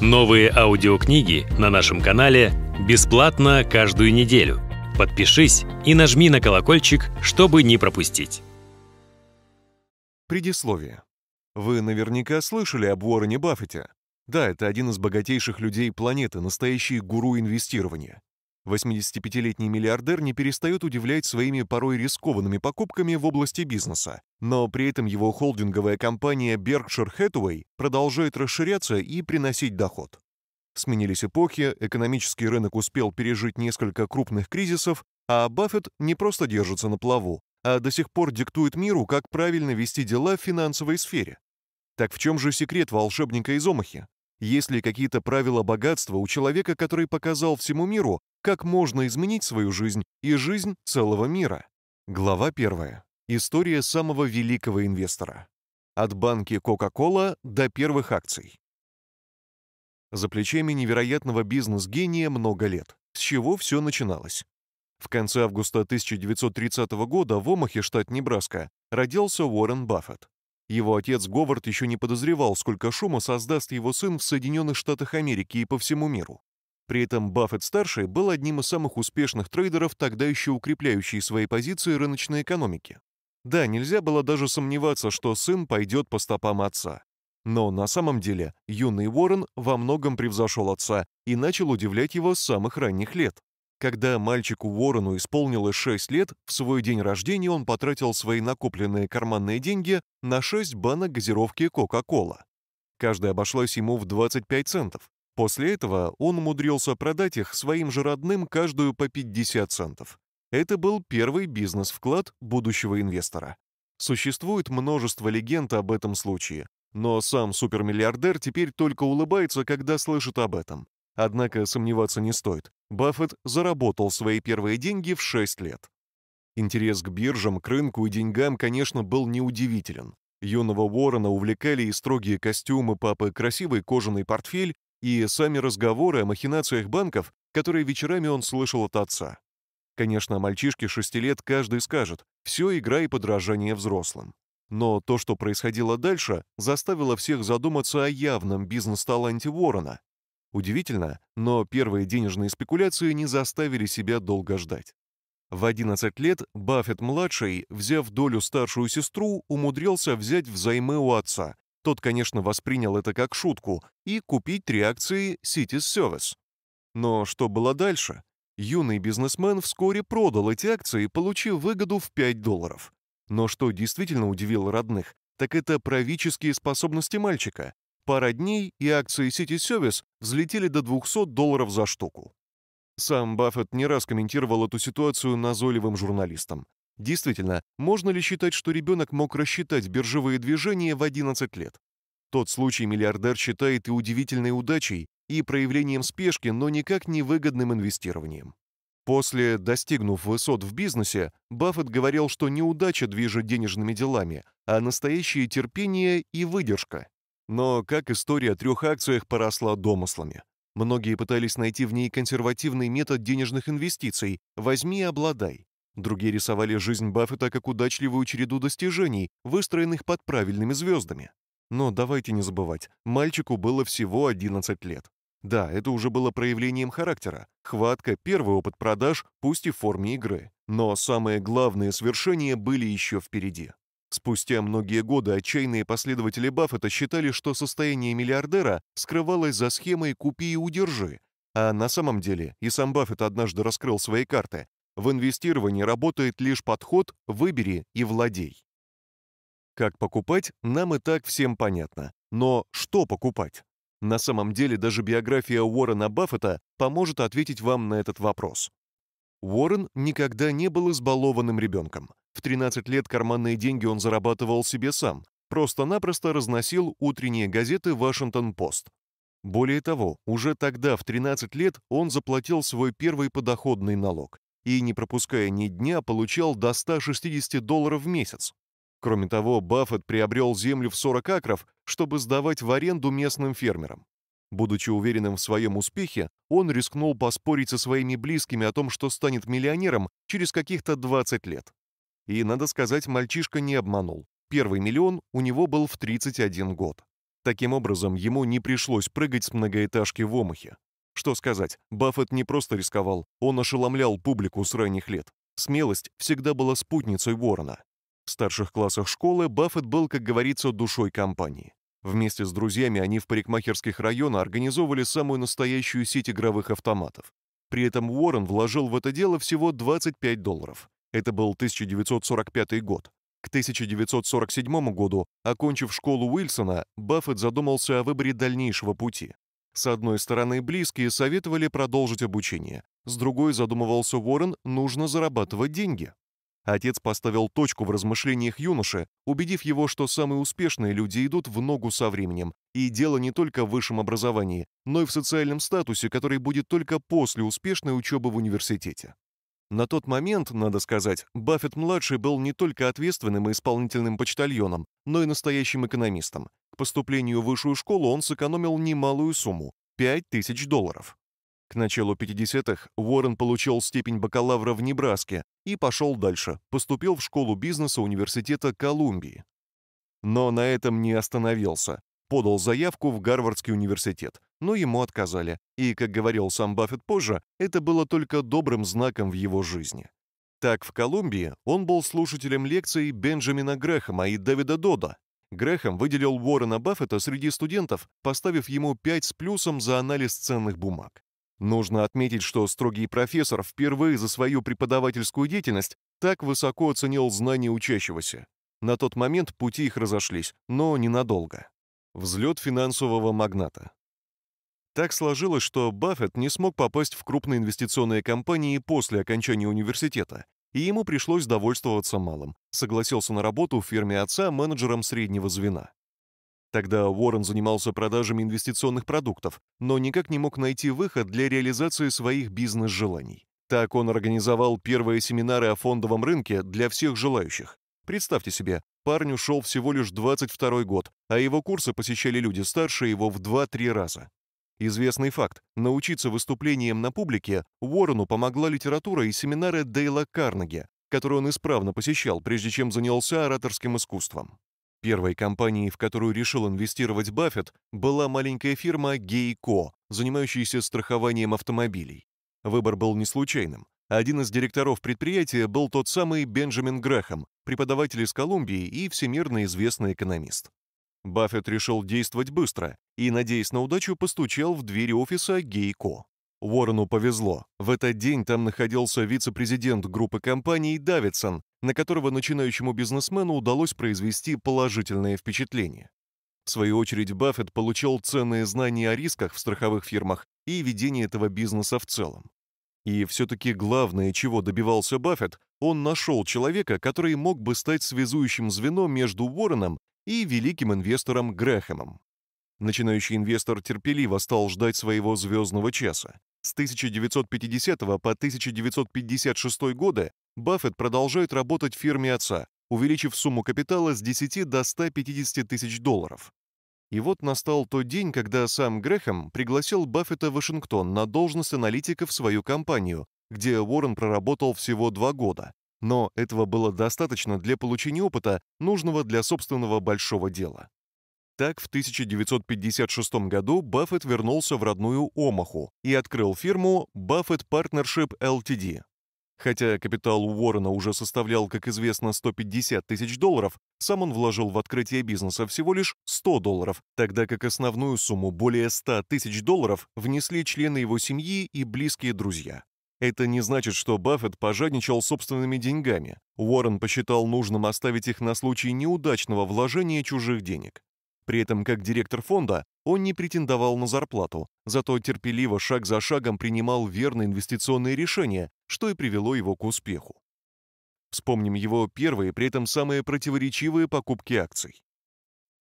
Новые аудиокниги на нашем канале бесплатно каждую неделю. Подпишись и нажми на колокольчик, чтобы не пропустить. Предисловие. Вы наверняка слышали об Уоррене Баффете. Да, это один из богатейших людей планеты, настоящий гуру инвестирования. 85-летний миллиардер не перестает удивлять своими порой рискованными покупками в области бизнеса, но при этом его холдинговая компания Berkshire Hathaway продолжает расширяться и приносить доход. Сменились эпохи, экономический рынок успел пережить несколько крупных кризисов, а Баффет не просто держится на плаву, а до сих пор диктует миру, как правильно вести дела в финансовой сфере. Так в чем же секрет волшебника из Омахи? Есть ли какие-то правила богатства у человека, который показал всему миру, как можно изменить свою жизнь и жизнь целого мира? Глава 1. История самого великого инвестора. От банки Coca-Cola до первых акций. За плечами невероятного бизнес-гения много лет. С чего все начиналось? В конце августа 1930 года в Омахе, штат Небраска, родился Уоррен Баффет. Его отец Говард еще не подозревал, сколько шума создаст его сын в Соединенных Штатах Америки и по всему миру. При этом Баффет-старший был одним из самых успешных трейдеров, тогда еще укрепляющий свои позиции рыночной экономики. Да, нельзя было даже сомневаться, что сын пойдет по стопам отца. Но на самом деле юный Уоррен во многом превзошел отца и начал удивлять его с самых ранних лет. Когда мальчику Ворону исполнилось 6 лет, в свой день рождения он потратил свои накопленные карманные деньги на 6 банок газировки Кока-Кола. Каждая обошлась ему в 25 центов. После этого он умудрился продать их своим же родным каждую по 50 центов. Это был первый бизнес-вклад будущего инвестора. Существует множество легенд об этом случае, но сам супермиллиардер теперь только улыбается, когда слышит об этом. Однако сомневаться не стоит. Баффет заработал свои первые деньги в 6 лет. Интерес к биржам, к рынку и деньгам, конечно, был неудивителен. Юного Уоррена увлекали и строгие костюмы папы, красивый кожаный портфель, и сами разговоры о махинациях банков, которые вечерами он слышал от отца. Конечно, мальчишке шести лет каждый скажет «все игра и подражание взрослым». Но то, что происходило дальше, заставило всех задуматься о явном бизнес-таланте Уоррена, Удивительно, но первые денежные спекуляции не заставили себя долго ждать. В 11 лет Баффет-младший, взяв долю старшую сестру, умудрился взять взаймы у отца. Тот, конечно, воспринял это как шутку и купить три акции City Service. Но что было дальше? Юный бизнесмен вскоре продал эти акции, получив выгоду в 5 долларов. Но что действительно удивило родных, так это правительские способности мальчика. Пара дней и акции сети Service взлетели до 200 долларов за штуку. Сам Баффет не раз комментировал эту ситуацию назойливым журналистам. Действительно, можно ли считать, что ребенок мог рассчитать биржевые движения в 11 лет? Тот случай миллиардер считает и удивительной удачей, и проявлением спешки, но никак не выгодным инвестированием. После, достигнув высот в бизнесе, Баффет говорил, что неудача движет денежными делами, а настоящее терпение и выдержка. Но как история о трех акциях поросла домыслами? Многие пытались найти в ней консервативный метод денежных инвестиций «возьми и обладай». Другие рисовали жизнь Баффета как удачливую череду достижений, выстроенных под правильными звездами. Но давайте не забывать, мальчику было всего 11 лет. Да, это уже было проявлением характера. Хватка, первый опыт продаж, пусть и в форме игры. Но самые главные свершения были еще впереди. Спустя многие годы отчаянные последователи Баффета считали, что состояние миллиардера скрывалось за схемой «купи и удержи», а на самом деле и сам Баффет однажды раскрыл свои карты. В инвестировании работает лишь подход «выбери и владей». Как покупать, нам и так всем понятно. Но что покупать? На самом деле даже биография Уоррена Баффета поможет ответить вам на этот вопрос. Уоррен никогда не был избалованным ребенком. В 13 лет карманные деньги он зарабатывал себе сам, просто-напросто разносил утренние газеты «Вашингтон-Пост». Более того, уже тогда, в 13 лет, он заплатил свой первый подоходный налог и, не пропуская ни дня, получал до 160 долларов в месяц. Кроме того, Баффет приобрел землю в 40 акров, чтобы сдавать в аренду местным фермерам. Будучи уверенным в своем успехе, он рискнул поспорить со своими близкими о том, что станет миллионером через каких-то 20 лет. И, надо сказать, мальчишка не обманул. Первый миллион у него был в 31 год. Таким образом, ему не пришлось прыгать с многоэтажки в омахе. Что сказать, Баффет не просто рисковал, он ошеломлял публику с ранних лет. Смелость всегда была спутницей Уоррена. В старших классах школы Баффет был, как говорится, душой компании. Вместе с друзьями они в парикмахерских района организовывали самую настоящую сеть игровых автоматов. При этом Уоррен вложил в это дело всего 25 долларов. Это был 1945 год. К 1947 году, окончив школу Уильсона, Баффет задумался о выборе дальнейшего пути. С одной стороны, близкие советовали продолжить обучение, с другой задумывался Уоррен, нужно зарабатывать деньги. Отец поставил точку в размышлениях юноши, убедив его, что самые успешные люди идут в ногу со временем, и дело не только в высшем образовании, но и в социальном статусе, который будет только после успешной учебы в университете. На тот момент, надо сказать, Баффет-младший был не только ответственным и исполнительным почтальоном, но и настоящим экономистом. К поступлению в высшую школу он сэкономил немалую сумму – 5000 долларов. К началу 50-х Уоррен получил степень бакалавра в Небраске и пошел дальше, поступил в школу бизнеса Университета Колумбии. Но на этом не остановился. Подал заявку в Гарвардский университет, но ему отказали. И, как говорил сам Баффет позже, это было только добрым знаком в его жизни. Так, в Колумбии он был слушателем лекций Бенджамина Грэхэма и Дэвида Дода. Грэхэм выделил Уоррена Баффета среди студентов, поставив ему 5 с плюсом за анализ ценных бумаг. Нужно отметить, что строгий профессор впервые за свою преподавательскую деятельность так высоко оценил знания учащегося. На тот момент пути их разошлись, но ненадолго. Взлет финансового магната. Так сложилось, что Баффет не смог попасть в крупные инвестиционные компании после окончания университета, и ему пришлось довольствоваться малым. Согласился на работу в фирме отца менеджером среднего звена. Тогда Уоррен занимался продажами инвестиционных продуктов, но никак не мог найти выход для реализации своих бизнес-желаний. Так он организовал первые семинары о фондовом рынке для всех желающих. Представьте себе, парню шел всего лишь 22 год, а его курсы посещали люди старше его в 2-3 раза. Известный факт. Научиться выступлениям на публике Уоррену помогла литература и семинары Дейла Карнеги, которые он исправно посещал, прежде чем занялся ораторским искусством. Первой компанией, в которую решил инвестировать Баффет, была маленькая фирма Гейко, занимающаяся страхованием автомобилей. Выбор был не случайным. Один из директоров предприятия был тот самый Бенджамин Грэхэм, преподаватель из Колумбии и всемирно известный экономист. Баффет решил действовать быстро и, надеясь на удачу, постучал в двери офиса Гейко. Уоррену повезло. В этот день там находился вице-президент группы компаний Давидсон, на которого начинающему бизнесмену удалось произвести положительное впечатление. В свою очередь, Баффет получил ценные знания о рисках в страховых фирмах и ведении этого бизнеса в целом. И все-таки главное, чего добивался Баффет, он нашел человека, который мог бы стать связующим звеном между Уорреном и великим инвестором Грэхэмом. Начинающий инвестор терпеливо стал ждать своего звездного часа. С 1950 по 1956 годы Баффет продолжает работать в фирме отца, увеличив сумму капитала с 10 до 150 тысяч долларов. И вот настал тот день, когда сам Грэхэм пригласил Баффета в Вашингтон на должность аналитика в свою компанию, где Уоррен проработал всего два года. Но этого было достаточно для получения опыта, нужного для собственного большого дела. Так, в 1956 году Баффет вернулся в родную Омаху и открыл фирму Buffett Partnership Ltd. Хотя капитал Уоррена уже составлял, как известно, 150 тысяч долларов, сам он вложил в открытие бизнеса всего лишь 100 долларов, тогда как основную сумму более 100 тысяч долларов внесли члены его семьи и близкие друзья. Это не значит, что Баффет пожадничал собственными деньгами. Уоррен посчитал нужным оставить их на случай неудачного вложения чужих денег. При этом, как директор фонда, он не претендовал на зарплату, зато терпеливо шаг за шагом принимал верные инвестиционные решения, что и привело его к успеху. Вспомним его первые, при этом самые противоречивые покупки акций.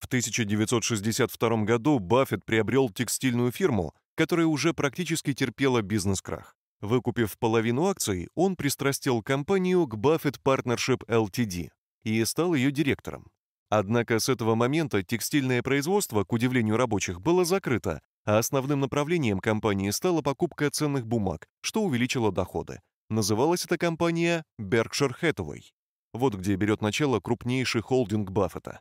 В 1962 году Баффет приобрел текстильную фирму, которая уже практически терпела бизнес-крах. Выкупив половину акций, он пристрастил компанию к Buffett Partnership Ltd. и стал ее директором. Однако с этого момента текстильное производство, к удивлению рабочих, было закрыто, а основным направлением компании стала покупка ценных бумаг, что увеличило доходы. Называлась эта компания Berkshire Hathaway. Вот где берет начало крупнейший холдинг Баффета.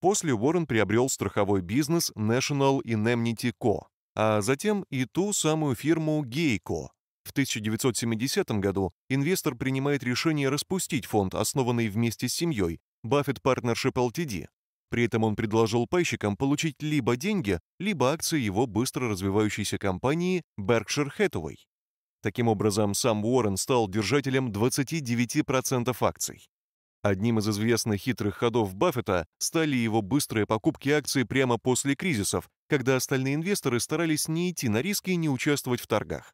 После Уоррен приобрел страховой бизнес National Indemnity Co., а затем и ту самую фирму «Гейко». В 1970 году инвестор принимает решение распустить фонд, основанный вместе с семьей, Buffett Partnership Ltd. При этом он предложил пайщикам получить либо деньги, либо акции его быстро развивающейся компании Berkshire Hathaway. Таким образом, сам Уоррен стал держателем 29% акций. Одним из известных хитрых ходов Баффета стали его быстрые покупки акций прямо после кризисов, когда остальные инвесторы старались не идти на риски и не участвовать в торгах.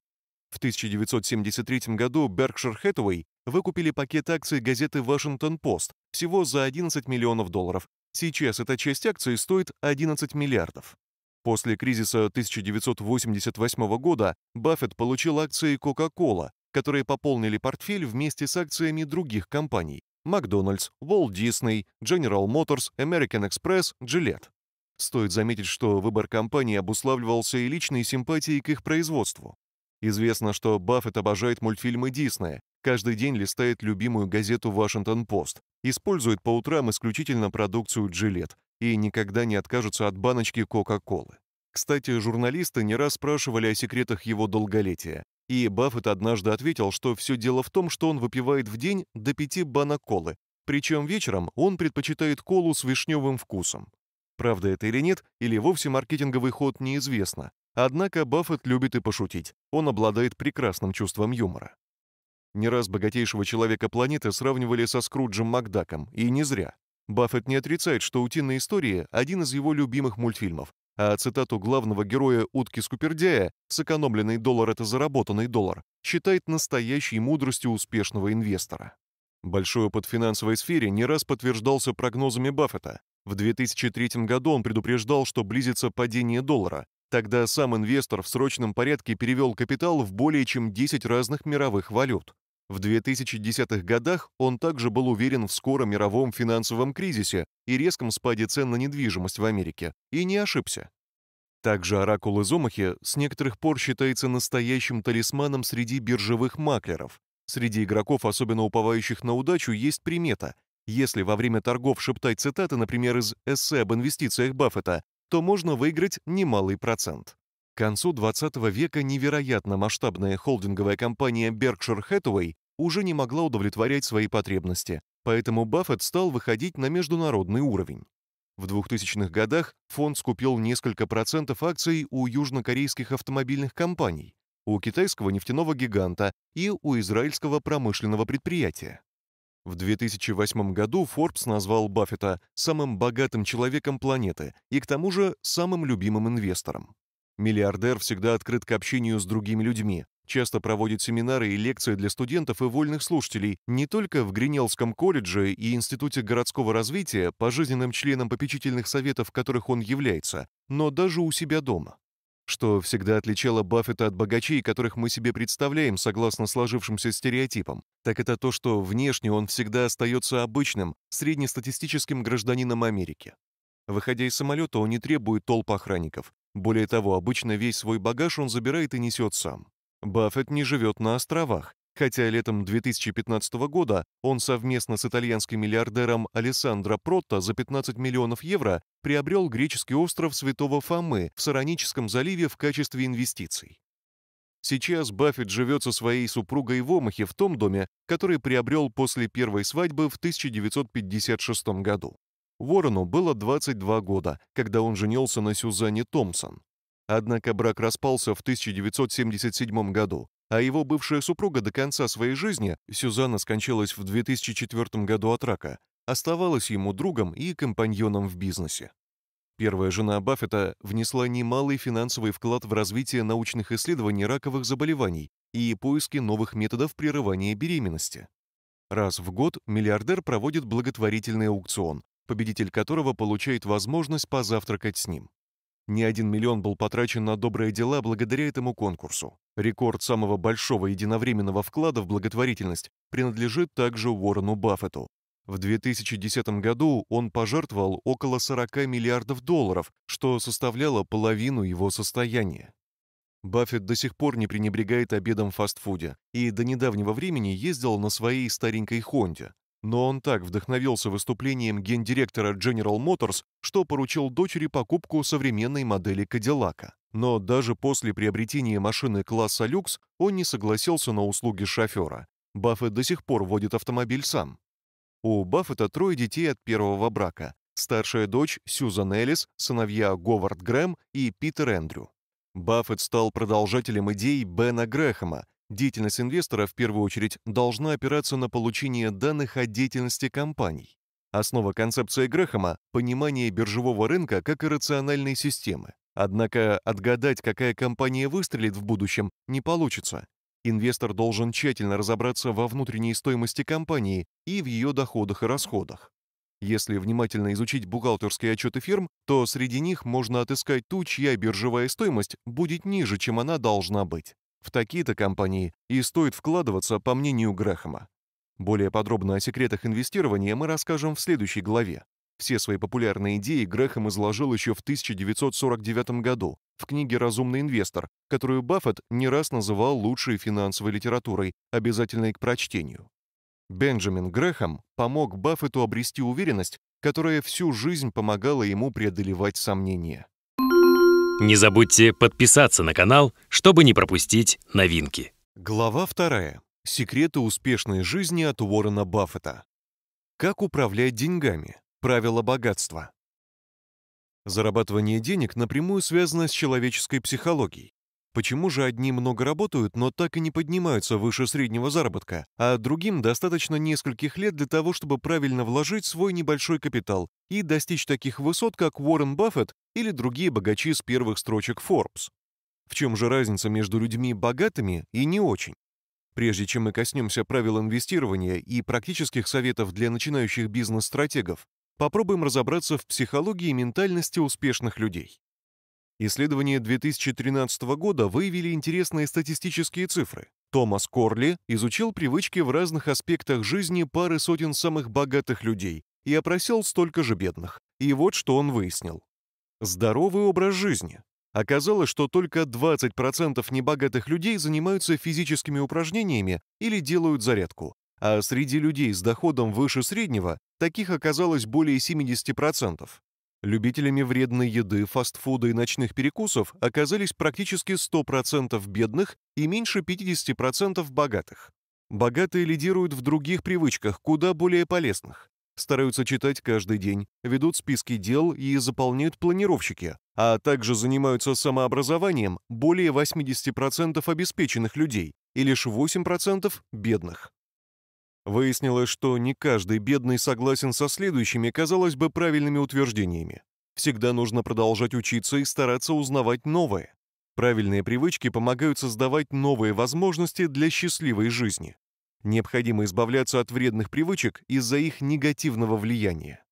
В 1973 году Berkshire Hathaway выкупили пакет акций газеты Washington Post всего за 11 миллионов долларов. Сейчас эта часть акций стоит 11 миллиардов. После кризиса 1988 года Баффет получил акции Coca-Cola, которые пополнили портфель вместе с акциями других компаний. Макдональдс, Walt Disney, General Motors, American Express, Gillette. Стоит заметить, что выбор компании обуславливался и личной симпатией к их производству. Известно, что Баффет обожает мультфильмы Диснея, каждый день листает любимую газету «Вашингтон-Пост», использует по утрам исключительно продукцию «Джилет» и никогда не откажется от баночки Кока-Колы. Кстати, журналисты не раз спрашивали о секретах его долголетия. И Баффет однажды ответил, что все дело в том, что он выпивает в день до пяти банок колы. Причем вечером он предпочитает колу с вишневым вкусом. Правда это или нет, или вовсе маркетинговый ход неизвестно. Однако Баффет любит и пошутить. Он обладает прекрасным чувством юмора. Не раз богатейшего человека планеты сравнивали со Скруджем Макдаком, и не зря. Баффет не отрицает, что «Утиные истории» — один из его любимых мультфильмов, а цитату главного героя «Утки Скупердяя» «Сэкономленный доллар – это заработанный доллар» считает настоящей мудростью успешного инвестора. Большой опыт в финансовой сфере не раз подтверждался прогнозами Баффета. В 2003 году он предупреждал, что близится падение доллара. Тогда сам инвестор в срочном порядке перевел капитал в более чем 10 разных мировых валют. В 2010-х годах он также был уверен в скором мировом финансовом кризисе и резком спаде цен на недвижимость в Америке, и не ошибся. Также оракул Изомахи с некоторых пор считается настоящим талисманом среди биржевых маклеров. Среди игроков, особенно уповающих на удачу, есть примета. Если во время торгов шептать цитаты, например, из эссе об инвестициях Баффета, то можно выиграть немалый процент. К концу 20 века невероятно масштабная холдинговая компания Berkshire Hathaway уже не могла удовлетворять свои потребности, поэтому Баффет стал выходить на международный уровень. В 2000-х годах фонд скупил несколько процентов акций у южнокорейских автомобильных компаний, у китайского нефтяного гиганта и у израильского промышленного предприятия. В 2008 году Forbes назвал Баффета самым богатым человеком планеты и к тому же самым любимым инвестором. Миллиардер всегда открыт к общению с другими людьми, часто проводит семинары и лекции для студентов и вольных слушателей не только в Гринеллском колледже и Институте городского развития, пожизненным членам попечительных советов, которых он является, но даже у себя дома. Что всегда отличало Баффета от богачей, которых мы себе представляем согласно сложившимся стереотипам, так это то, что внешне он всегда остается обычным, среднестатистическим гражданином Америки. Выходя из самолета, он не требует толп охранников, более того, обычно весь свой багаж он забирает и несет сам. Баффет не живет на островах, хотя летом 2015 года он совместно с итальянским миллиардером Алессандро Протто за 15 миллионов евро приобрел греческий остров Святого Фомы в Сароническом заливе в качестве инвестиций. Сейчас Баффет живет со своей супругой в Омахе в том доме, который приобрел после первой свадьбы в 1956 году. Ворону было 22 года, когда он женился на Сюзанне Томпсон. Однако брак распался в 1977 году, а его бывшая супруга до конца своей жизни, Сюзанна скончалась в 2004 году от рака, оставалась ему другом и компаньоном в бизнесе. Первая жена Баффета внесла немалый финансовый вклад в развитие научных исследований раковых заболеваний и поиски новых методов прерывания беременности. Раз в год миллиардер проводит благотворительный аукцион, победитель которого получает возможность позавтракать с ним. Не один миллион был потрачен на добрые дела благодаря этому конкурсу. Рекорд самого большого единовременного вклада в благотворительность принадлежит также Уоррену Баффету. В 2010 году он пожертвовал около 40 миллиардов долларов, что составляло половину его состояния. Баффет до сих пор не пренебрегает обедом в фастфуде и до недавнего времени ездил на своей старенькой «Хонде», но он так вдохновился выступлением гендиректора General Motors, что поручил дочери покупку современной модели Кадиллака. Но даже после приобретения машины класса люкс он не согласился на услуги шофера. Баффет до сих пор водит автомобиль сам. У Баффета трое детей от первого брака. Старшая дочь Сьюзан Эллис, сыновья Говард Грэм и Питер Эндрю. Баффет стал продолжателем идей Бена Грэхэма, деятельность инвестора в первую очередь должна опираться на получение данных о деятельности компаний. Основа концепции Грэхэма – понимание биржевого рынка как иррациональной системы. Однако отгадать, какая компания выстрелит в будущем, не получится. Инвестор должен тщательно разобраться во внутренней стоимости компании и в ее доходах и расходах. Если внимательно изучить бухгалтерские отчеты фирм, то среди них можно отыскать ту, чья биржевая стоимость будет ниже, чем она должна быть в такие-то компании и стоит вкладываться, по мнению Грэхэма. Более подробно о секретах инвестирования мы расскажем в следующей главе. Все свои популярные идеи Грэхэм изложил еще в 1949 году в книге «Разумный инвестор», которую Баффет не раз называл лучшей финансовой литературой, обязательной к прочтению. Бенджамин Грэхэм помог Баффету обрести уверенность, которая всю жизнь помогала ему преодолевать сомнения. Не забудьте подписаться на канал, чтобы не пропустить новинки. Глава 2. Секреты успешной жизни от Уоррена Баффета. Как управлять деньгами? Правила богатства. Зарабатывание денег напрямую связано с человеческой психологией. Почему же одни много работают, но так и не поднимаются выше среднего заработка, а другим достаточно нескольких лет для того, чтобы правильно вложить свой небольшой капитал и достичь таких высот, как Уоррен Баффет или другие богачи с первых строчек Forbes? В чем же разница между людьми богатыми и не очень? Прежде чем мы коснемся правил инвестирования и практических советов для начинающих бизнес-стратегов, попробуем разобраться в психологии и ментальности успешных людей. Исследования 2013 года выявили интересные статистические цифры. Томас Корли изучил привычки в разных аспектах жизни пары сотен самых богатых людей и опросил столько же бедных. И вот что он выяснил. Здоровый образ жизни. Оказалось, что только 20% небогатых людей занимаются физическими упражнениями или делают зарядку, а среди людей с доходом выше среднего таких оказалось более 70%. Любителями вредной еды, фастфуда и ночных перекусов оказались практически 100% бедных и меньше 50% богатых. Богатые лидируют в других привычках, куда более полезных. Стараются читать каждый день, ведут списки дел и заполняют планировщики, а также занимаются самообразованием более 80% обеспеченных людей и лишь 8% бедных. Выяснилось, что не каждый бедный согласен со следующими, казалось бы, правильными утверждениями. Всегда нужно продолжать учиться и стараться узнавать новое. Правильные привычки помогают создавать новые возможности для счастливой жизни. Необходимо избавляться от вредных привычек из-за их негативного влияния.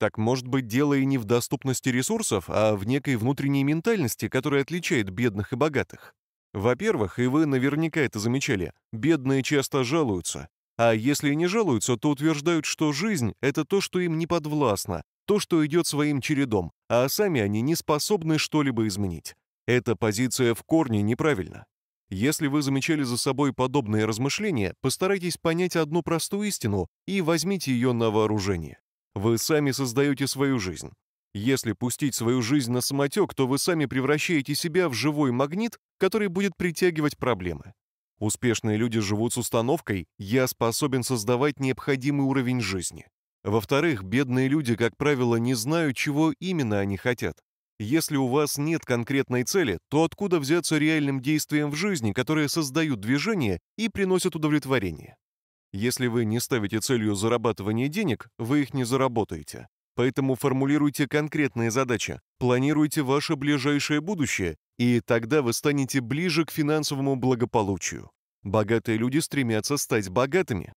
Так может быть дело и не в доступности ресурсов, а в некой внутренней ментальности, которая отличает бедных и богатых. Во-первых, и вы наверняка это замечали, бедные часто жалуются, а если и не жалуются, то утверждают, что жизнь — это то, что им не подвластно, то, что идет своим чередом, а сами они не способны что-либо изменить. Эта позиция в корне неправильна. Если вы замечали за собой подобные размышления, постарайтесь понять одну простую истину и возьмите ее на вооружение. Вы сами создаете свою жизнь. Если пустить свою жизнь на самотек, то вы сами превращаете себя в живой магнит, который будет притягивать проблемы. Успешные люди живут с установкой «я способен создавать необходимый уровень жизни». Во-вторых, бедные люди, как правило, не знают, чего именно они хотят. Если у вас нет конкретной цели, то откуда взяться реальным действием в жизни, которые создают движение и приносят удовлетворение? Если вы не ставите целью зарабатывания денег, вы их не заработаете. Поэтому формулируйте конкретные задачи, планируйте ваше ближайшее будущее, и тогда вы станете ближе к финансовому благополучию. Богатые люди стремятся стать богатыми.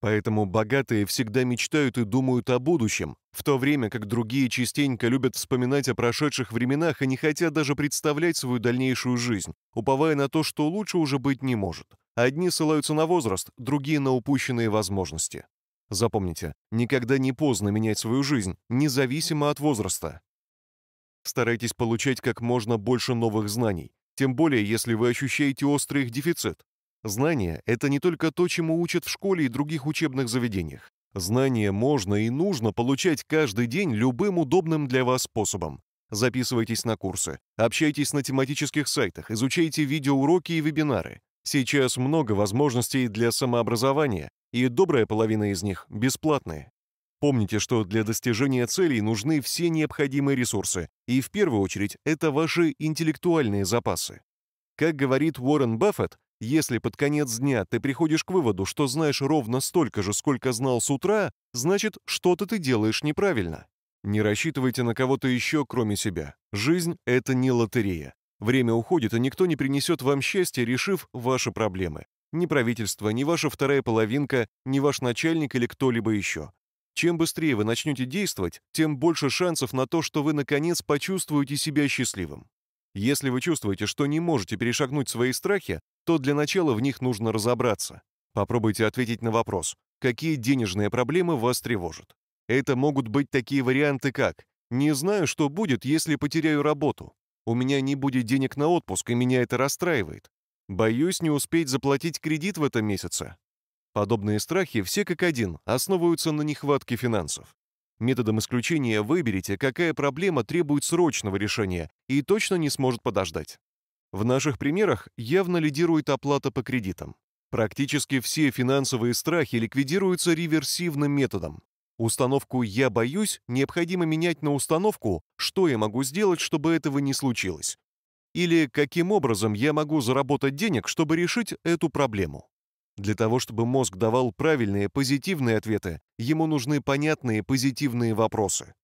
Поэтому богатые всегда мечтают и думают о будущем, в то время как другие частенько любят вспоминать о прошедших временах и не хотят даже представлять свою дальнейшую жизнь, уповая на то, что лучше уже быть не может. Одни ссылаются на возраст, другие на упущенные возможности. Запомните, никогда не поздно менять свою жизнь, независимо от возраста. Старайтесь получать как можно больше новых знаний, тем более если вы ощущаете острый их дефицит. Знания — это не только то, чему учат в школе и других учебных заведениях. Знания можно и нужно получать каждый день любым удобным для вас способом. Записывайтесь на курсы, общайтесь на тематических сайтах, изучайте видеоуроки и вебинары. Сейчас много возможностей для самообразования, и добрая половина из них бесплатные. Помните, что для достижения целей нужны все необходимые ресурсы, и в первую очередь это ваши интеллектуальные запасы. Как говорит Уоррен Баффет, если под конец дня ты приходишь к выводу, что знаешь ровно столько же, сколько знал с утра, значит, что-то ты делаешь неправильно. Не рассчитывайте на кого-то еще, кроме себя. Жизнь — это не лотерея. Время уходит, и никто не принесет вам счастья, решив ваши проблемы. Ни правительство, ни ваша вторая половинка, ни ваш начальник или кто-либо еще. Чем быстрее вы начнете действовать, тем больше шансов на то, что вы наконец почувствуете себя счастливым. Если вы чувствуете, что не можете перешагнуть свои страхи, то для начала в них нужно разобраться. Попробуйте ответить на вопрос, какие денежные проблемы вас тревожат. Это могут быть такие варианты, как «Не знаю, что будет, если потеряю работу», «У меня не будет денег на отпуск, и меня это расстраивает», Боюсь не успеть заплатить кредит в этом месяце. Подобные страхи все как один основываются на нехватке финансов. Методом исключения выберите, какая проблема требует срочного решения и точно не сможет подождать. В наших примерах явно лидирует оплата по кредитам. Практически все финансовые страхи ликвидируются реверсивным методом. Установку «я боюсь» необходимо менять на установку «что я могу сделать, чтобы этого не случилось». Или каким образом я могу заработать денег, чтобы решить эту проблему? Для того, чтобы мозг давал правильные позитивные ответы, ему нужны понятные позитивные вопросы.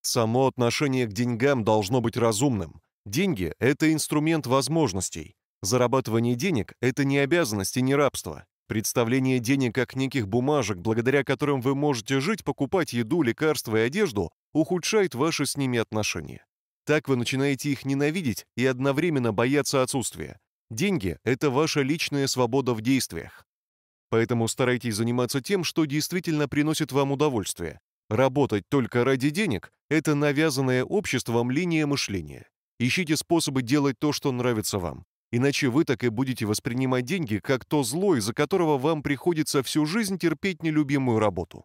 Само отношение к деньгам должно быть разумным. Деньги – это инструмент возможностей. Зарабатывание денег – это не обязанность и не рабство. Представление денег как неких бумажек, благодаря которым вы можете жить, покупать еду, лекарства и одежду, ухудшает ваши с ними отношения. Так вы начинаете их ненавидеть и одновременно бояться отсутствия. Деньги – это ваша личная свобода в действиях. Поэтому старайтесь заниматься тем, что действительно приносит вам удовольствие. Работать только ради денег – это навязанная обществом линия мышления. Ищите способы делать то, что нравится вам. Иначе вы так и будете воспринимать деньги как то зло, из-за которого вам приходится всю жизнь терпеть нелюбимую работу.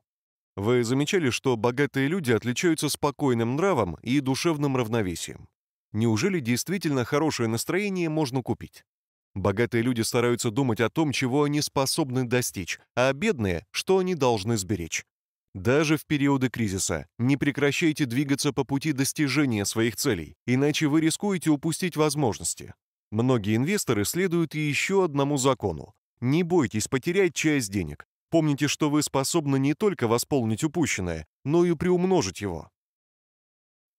Вы замечали, что богатые люди отличаются спокойным нравом и душевным равновесием? Неужели действительно хорошее настроение можно купить? Богатые люди стараются думать о том, чего они способны достичь, а бедные — что они должны сберечь. Даже в периоды кризиса не прекращайте двигаться по пути достижения своих целей, иначе вы рискуете упустить возможности. Многие инвесторы следуют еще одному закону. Не бойтесь потерять часть денег, Помните, что вы способны не только восполнить упущенное, но и приумножить его.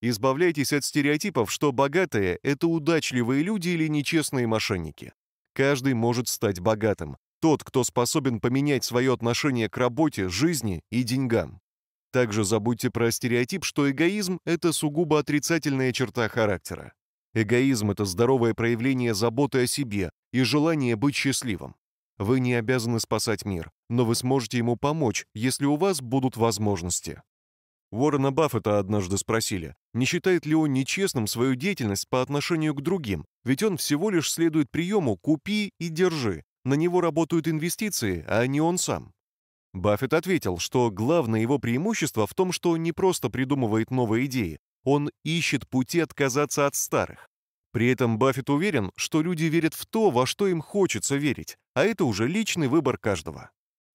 Избавляйтесь от стереотипов, что богатые – это удачливые люди или нечестные мошенники. Каждый может стать богатым. Тот, кто способен поменять свое отношение к работе, жизни и деньгам. Также забудьте про стереотип, что эгоизм – это сугубо отрицательная черта характера. Эгоизм – это здоровое проявление заботы о себе и желание быть счастливым. Вы не обязаны спасать мир, но вы сможете ему помочь, если у вас будут возможности. Уоррена Баффета однажды спросили, не считает ли он нечестным свою деятельность по отношению к другим, ведь он всего лишь следует приему «купи и держи», на него работают инвестиции, а не он сам. Баффет ответил, что главное его преимущество в том, что он не просто придумывает новые идеи, он ищет пути отказаться от старых. При этом Баффет уверен, что люди верят в то, во что им хочется верить, а это уже личный выбор каждого.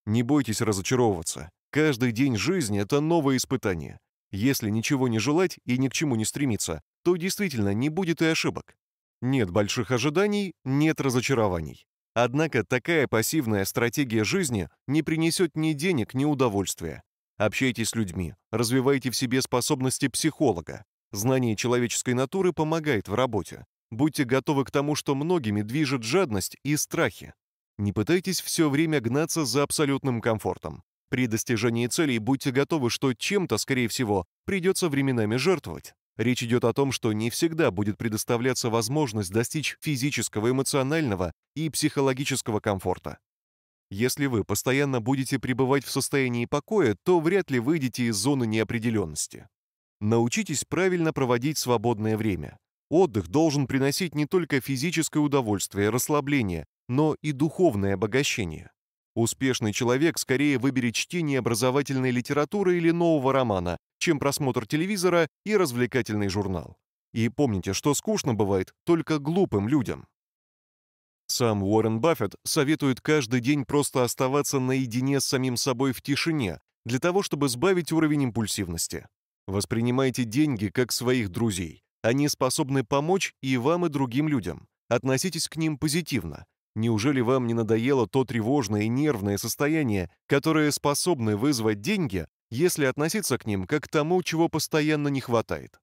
Не бойтесь разочаровываться. Каждый день жизни — это новое испытание. Если ничего не желать и ни к чему не стремиться, то действительно не будет и ошибок. Нет больших ожиданий, нет разочарований. Однако такая пассивная стратегия жизни не принесет ни денег, ни удовольствия. Общайтесь с людьми, развивайте в себе способности психолога. Знание человеческой натуры помогает в работе. Будьте готовы к тому, что многими движет жадность и страхи. Не пытайтесь все время гнаться за абсолютным комфортом. При достижении целей будьте готовы, что чем-то, скорее всего, придется временами жертвовать. Речь идет о том, что не всегда будет предоставляться возможность достичь физического, эмоционального и психологического комфорта. Если вы постоянно будете пребывать в состоянии покоя, то вряд ли выйдете из зоны неопределенности. Научитесь правильно проводить свободное время. Отдых должен приносить не только физическое удовольствие, расслабление, но и духовное обогащение. Успешный человек скорее выберет чтение образовательной литературы или нового романа, чем просмотр телевизора и развлекательный журнал. И помните, что скучно бывает только глупым людям. Сам Уоррен Баффет советует каждый день просто оставаться наедине с самим собой в тишине, для того чтобы сбавить уровень импульсивности. Воспринимайте деньги как своих друзей. Они способны помочь и вам, и другим людям. Относитесь к ним позитивно. Неужели вам не надоело то тревожное и нервное состояние, которое способны вызвать деньги, если относиться к ним как к тому, чего постоянно не хватает?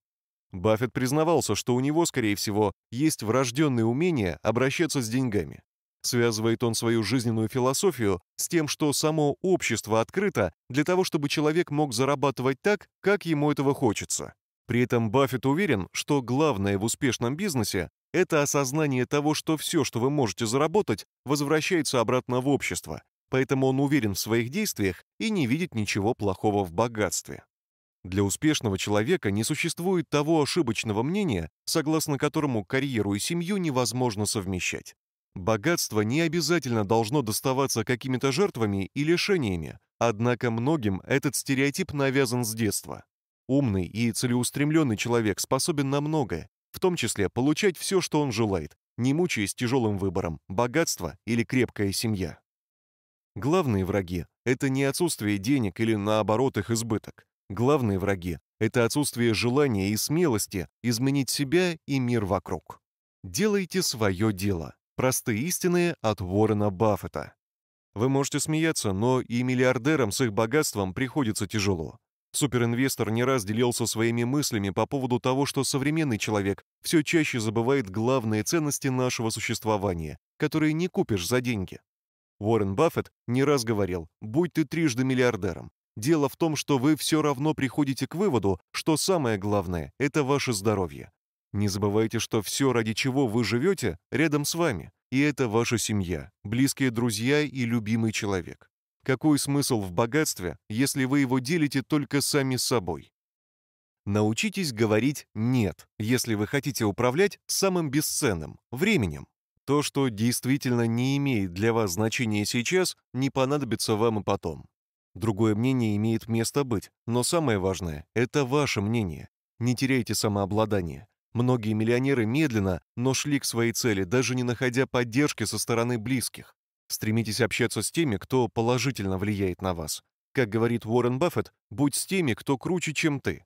Баффет признавался, что у него, скорее всего, есть врожденное умение обращаться с деньгами. Связывает он свою жизненную философию с тем, что само общество открыто для того, чтобы человек мог зарабатывать так, как ему этого хочется. При этом Баффет уверен, что главное в успешном бизнесе – это осознание того, что все, что вы можете заработать, возвращается обратно в общество, поэтому он уверен в своих действиях и не видит ничего плохого в богатстве. Для успешного человека не существует того ошибочного мнения, согласно которому карьеру и семью невозможно совмещать. Богатство не обязательно должно доставаться какими-то жертвами и лишениями, однако многим этот стереотип навязан с детства. Умный и целеустремленный человек способен на многое, в том числе получать все, что он желает, не мучаясь тяжелым выбором – богатство или крепкая семья. Главные враги – это не отсутствие денег или, наоборот, их избыток. Главные враги – это отсутствие желания и смелости изменить себя и мир вокруг. Делайте свое дело. Простые истины от Уоррена Баффета. Вы можете смеяться, но и миллиардерам с их богатством приходится тяжело. Суперинвестор не раз делился своими мыслями по поводу того, что современный человек все чаще забывает главные ценности нашего существования, которые не купишь за деньги. Уоррен Баффет не раз говорил «Будь ты трижды миллиардером». Дело в том, что вы все равно приходите к выводу, что самое главное – это ваше здоровье. Не забывайте, что все, ради чего вы живете, рядом с вами, и это ваша семья, близкие друзья и любимый человек. Какой смысл в богатстве, если вы его делите только сами собой? Научитесь говорить «нет», если вы хотите управлять самым бесценным – временем. То, что действительно не имеет для вас значения сейчас, не понадобится вам и потом. Другое мнение имеет место быть, но самое важное – это ваше мнение. Не теряйте самообладание. Многие миллионеры медленно, но шли к своей цели, даже не находя поддержки со стороны близких. Стремитесь общаться с теми, кто положительно влияет на вас. Как говорит Уоррен Баффет, будь с теми, кто круче, чем ты.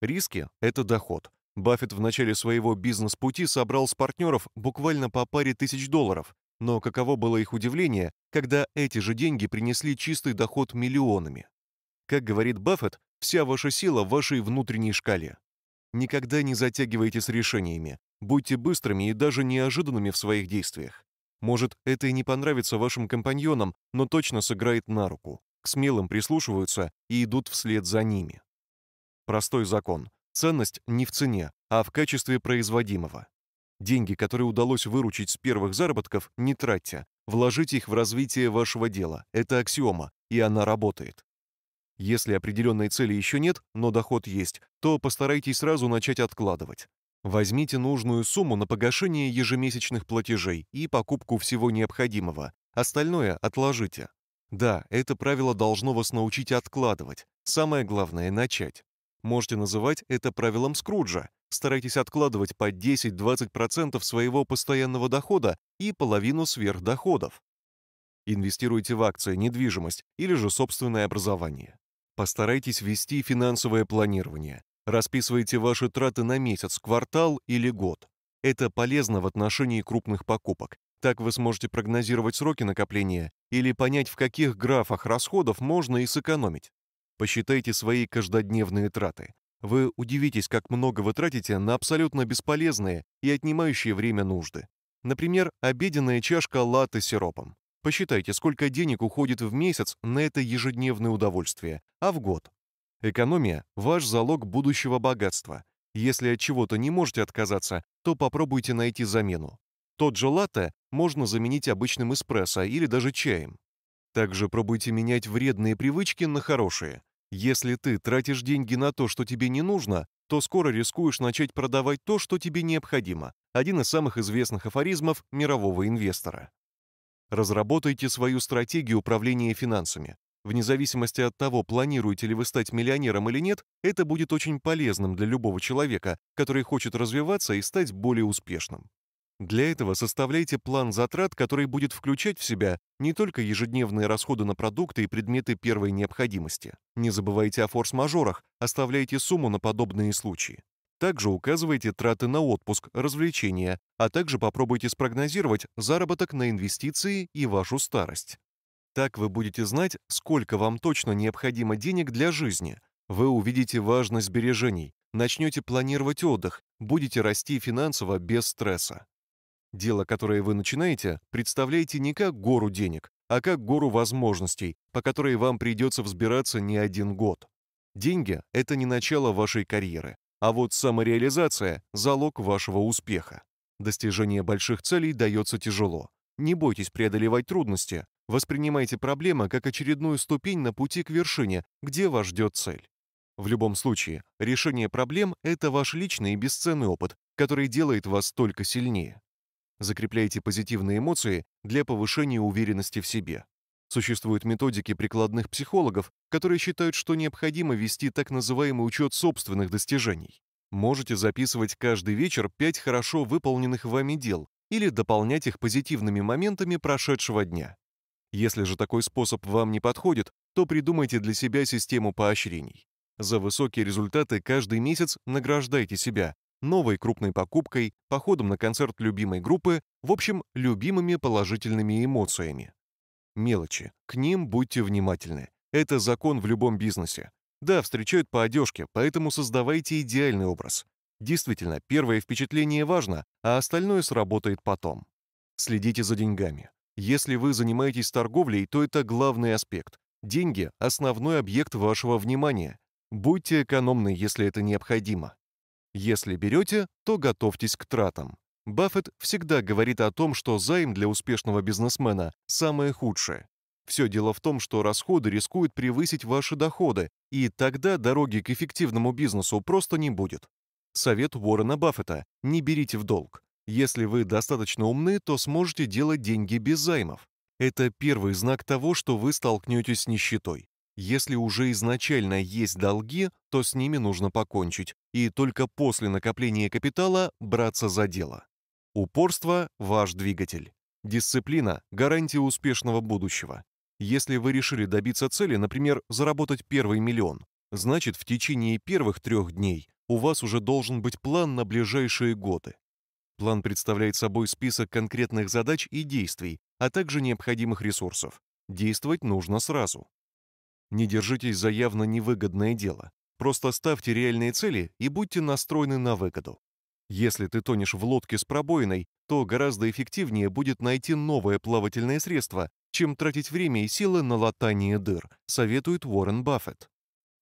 Риски – это доход. Баффет в начале своего бизнес-пути собрал с партнеров буквально по паре тысяч долларов, но каково было их удивление, когда эти же деньги принесли чистый доход миллионами. Как говорит Баффет, вся ваша сила в вашей внутренней шкале. Никогда не затягивайте с решениями, будьте быстрыми и даже неожиданными в своих действиях. Может, это и не понравится вашим компаньонам, но точно сыграет на руку. К смелым прислушиваются и идут вслед за ними. Простой закон. Ценность не в цене, а в качестве производимого. Деньги, которые удалось выручить с первых заработков, не тратьте. Вложите их в развитие вашего дела. Это аксиома, и она работает. Если определенной цели еще нет, но доход есть, то постарайтесь сразу начать откладывать. Возьмите нужную сумму на погашение ежемесячных платежей и покупку всего необходимого. Остальное отложите. Да, это правило должно вас научить откладывать. Самое главное – начать. Можете называть это правилом Скруджа. Старайтесь откладывать по 10-20% своего постоянного дохода и половину сверхдоходов. Инвестируйте в акции, недвижимость или же собственное образование. Постарайтесь вести финансовое планирование. Расписывайте ваши траты на месяц, квартал или год. Это полезно в отношении крупных покупок. Так вы сможете прогнозировать сроки накопления или понять, в каких графах расходов можно и сэкономить. Посчитайте свои каждодневные траты. Вы удивитесь, как много вы тратите на абсолютно бесполезные и отнимающие время нужды. Например, обеденная чашка латы с сиропом. Посчитайте, сколько денег уходит в месяц на это ежедневное удовольствие, а в год Экономия – ваш залог будущего богатства. Если от чего-то не можете отказаться, то попробуйте найти замену. Тот же латте можно заменить обычным эспрессо или даже чаем. Также пробуйте менять вредные привычки на хорошие. Если ты тратишь деньги на то, что тебе не нужно, то скоро рискуешь начать продавать то, что тебе необходимо. Один из самых известных афоризмов мирового инвестора. Разработайте свою стратегию управления финансами. Вне зависимости от того, планируете ли вы стать миллионером или нет, это будет очень полезным для любого человека, который хочет развиваться и стать более успешным. Для этого составляйте план затрат, который будет включать в себя не только ежедневные расходы на продукты и предметы первой необходимости. Не забывайте о форс-мажорах, оставляйте сумму на подобные случаи. Также указывайте траты на отпуск, развлечения, а также попробуйте спрогнозировать заработок на инвестиции и вашу старость. Так вы будете знать, сколько вам точно необходимо денег для жизни. Вы увидите важность сбережений, начнете планировать отдых, будете расти финансово без стресса. Дело, которое вы начинаете, представляете не как гору денег, а как гору возможностей, по которой вам придется взбираться не один год. Деньги – это не начало вашей карьеры, а вот самореализация – залог вашего успеха. Достижение больших целей дается тяжело. Не бойтесь преодолевать трудности, Воспринимайте проблемы как очередную ступень на пути к вершине, где вас ждет цель. В любом случае, решение проблем – это ваш личный и бесценный опыт, который делает вас только сильнее. Закрепляйте позитивные эмоции для повышения уверенности в себе. Существуют методики прикладных психологов, которые считают, что необходимо вести так называемый учет собственных достижений. Можете записывать каждый вечер 5 хорошо выполненных вами дел или дополнять их позитивными моментами прошедшего дня. Если же такой способ вам не подходит, то придумайте для себя систему поощрений. За высокие результаты каждый месяц награждайте себя новой крупной покупкой, походом на концерт любимой группы, в общем, любимыми положительными эмоциями. Мелочи. К ним будьте внимательны. Это закон в любом бизнесе. Да, встречают по одежке, поэтому создавайте идеальный образ. Действительно, первое впечатление важно, а остальное сработает потом. Следите за деньгами. Если вы занимаетесь торговлей, то это главный аспект. Деньги – основной объект вашего внимания. Будьте экономны, если это необходимо. Если берете, то готовьтесь к тратам. Баффет всегда говорит о том, что займ для успешного бизнесмена – самое худшее. Все дело в том, что расходы рискуют превысить ваши доходы, и тогда дороги к эффективному бизнесу просто не будет. Совет Уоррена Баффета – не берите в долг. Если вы достаточно умны, то сможете делать деньги без займов. Это первый знак того, что вы столкнетесь с нищетой. Если уже изначально есть долги, то с ними нужно покончить, и только после накопления капитала браться за дело. Упорство – ваш двигатель. Дисциплина – гарантия успешного будущего. Если вы решили добиться цели, например, заработать первый миллион, значит, в течение первых трех дней у вас уже должен быть план на ближайшие годы. План представляет собой список конкретных задач и действий, а также необходимых ресурсов. Действовать нужно сразу. Не держитесь за явно невыгодное дело. Просто ставьте реальные цели и будьте настроены на выгоду. Если ты тонешь в лодке с пробоиной, то гораздо эффективнее будет найти новое плавательное средство, чем тратить время и силы на латание дыр, советует Уоррен Баффет.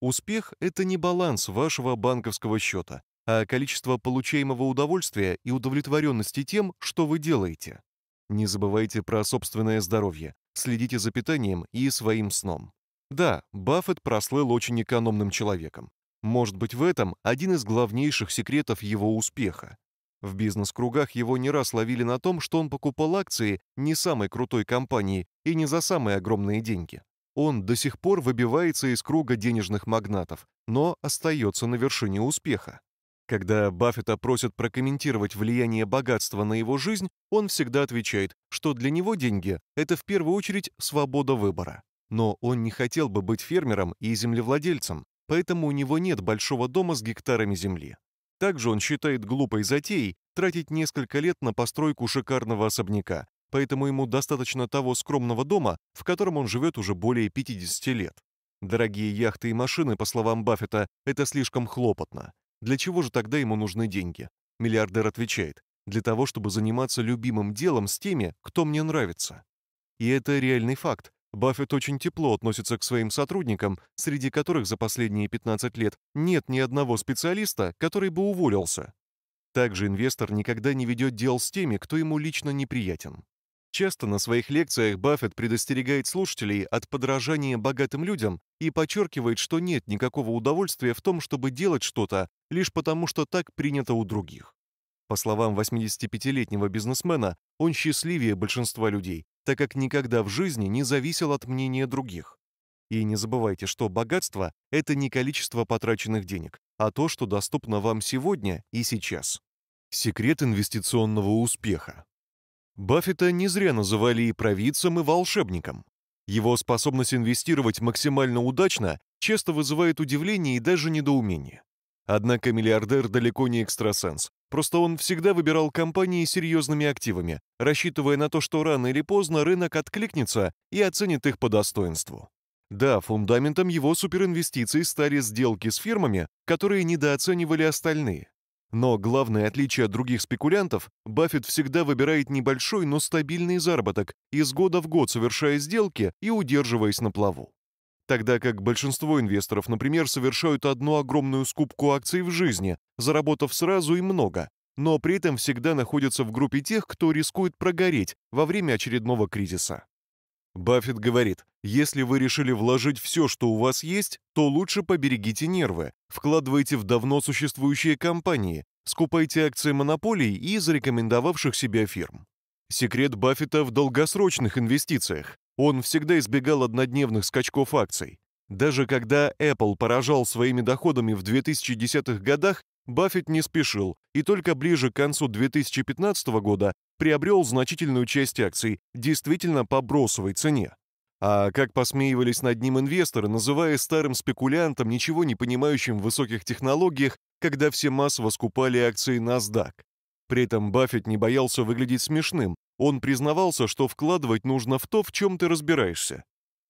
Успех – это не баланс вашего банковского счета, а количество получаемого удовольствия и удовлетворенности тем, что вы делаете. Не забывайте про собственное здоровье, следите за питанием и своим сном. Да, Баффет прослыл очень экономным человеком. Может быть, в этом один из главнейших секретов его успеха. В бизнес-кругах его не раз ловили на том, что он покупал акции не самой крутой компании и не за самые огромные деньги. Он до сих пор выбивается из круга денежных магнатов, но остается на вершине успеха. Когда Баффета просят прокомментировать влияние богатства на его жизнь, он всегда отвечает, что для него деньги – это в первую очередь свобода выбора. Но он не хотел бы быть фермером и землевладельцем, поэтому у него нет большого дома с гектарами земли. Также он считает глупой затеей тратить несколько лет на постройку шикарного особняка, поэтому ему достаточно того скромного дома, в котором он живет уже более 50 лет. Дорогие яхты и машины, по словам Баффета, это слишком хлопотно. Для чего же тогда ему нужны деньги? Миллиардер отвечает, для того, чтобы заниматься любимым делом с теми, кто мне нравится. И это реальный факт. Баффет очень тепло относится к своим сотрудникам, среди которых за последние 15 лет нет ни одного специалиста, который бы уволился. Также инвестор никогда не ведет дел с теми, кто ему лично неприятен. Часто на своих лекциях Баффет предостерегает слушателей от подражания богатым людям и подчеркивает, что нет никакого удовольствия в том, чтобы делать что-то, лишь потому что так принято у других. По словам 85-летнего бизнесмена, он счастливее большинства людей, так как никогда в жизни не зависел от мнения других. И не забывайте, что богатство – это не количество потраченных денег, а то, что доступно вам сегодня и сейчас. Секрет инвестиционного успеха. Баффета не зря называли и провидцем, и волшебником. Его способность инвестировать максимально удачно часто вызывает удивление и даже недоумение. Однако миллиардер далеко не экстрасенс. Просто он всегда выбирал компании с серьезными активами, рассчитывая на то, что рано или поздно рынок откликнется и оценит их по достоинству. Да, фундаментом его суперинвестиций стали сделки с фирмами, которые недооценивали остальные. Но главное отличие от других спекулянтов, Баффет всегда выбирает небольшой, но стабильный заработок, из года в год совершая сделки и удерживаясь на плаву. Тогда как большинство инвесторов, например, совершают одну огромную скупку акций в жизни, заработав сразу и много, но при этом всегда находятся в группе тех, кто рискует прогореть во время очередного кризиса. Баффет говорит, если вы решили вложить все, что у вас есть, то лучше поберегите нервы, вкладывайте в давно существующие компании, скупайте акции монополий и зарекомендовавших себя фирм. Секрет Баффета в долгосрочных инвестициях. Он всегда избегал однодневных скачков акций. Даже когда Apple поражал своими доходами в 2010-х годах, Баффет не спешил и только ближе к концу 2015 года приобрел значительную часть акций действительно по бросовой цене. А как посмеивались над ним инвесторы, называя старым спекулянтом, ничего не понимающим в высоких технологиях, когда все массово скупали акции NASDAQ. При этом Баффет не боялся выглядеть смешным. Он признавался, что вкладывать нужно в то, в чем ты разбираешься.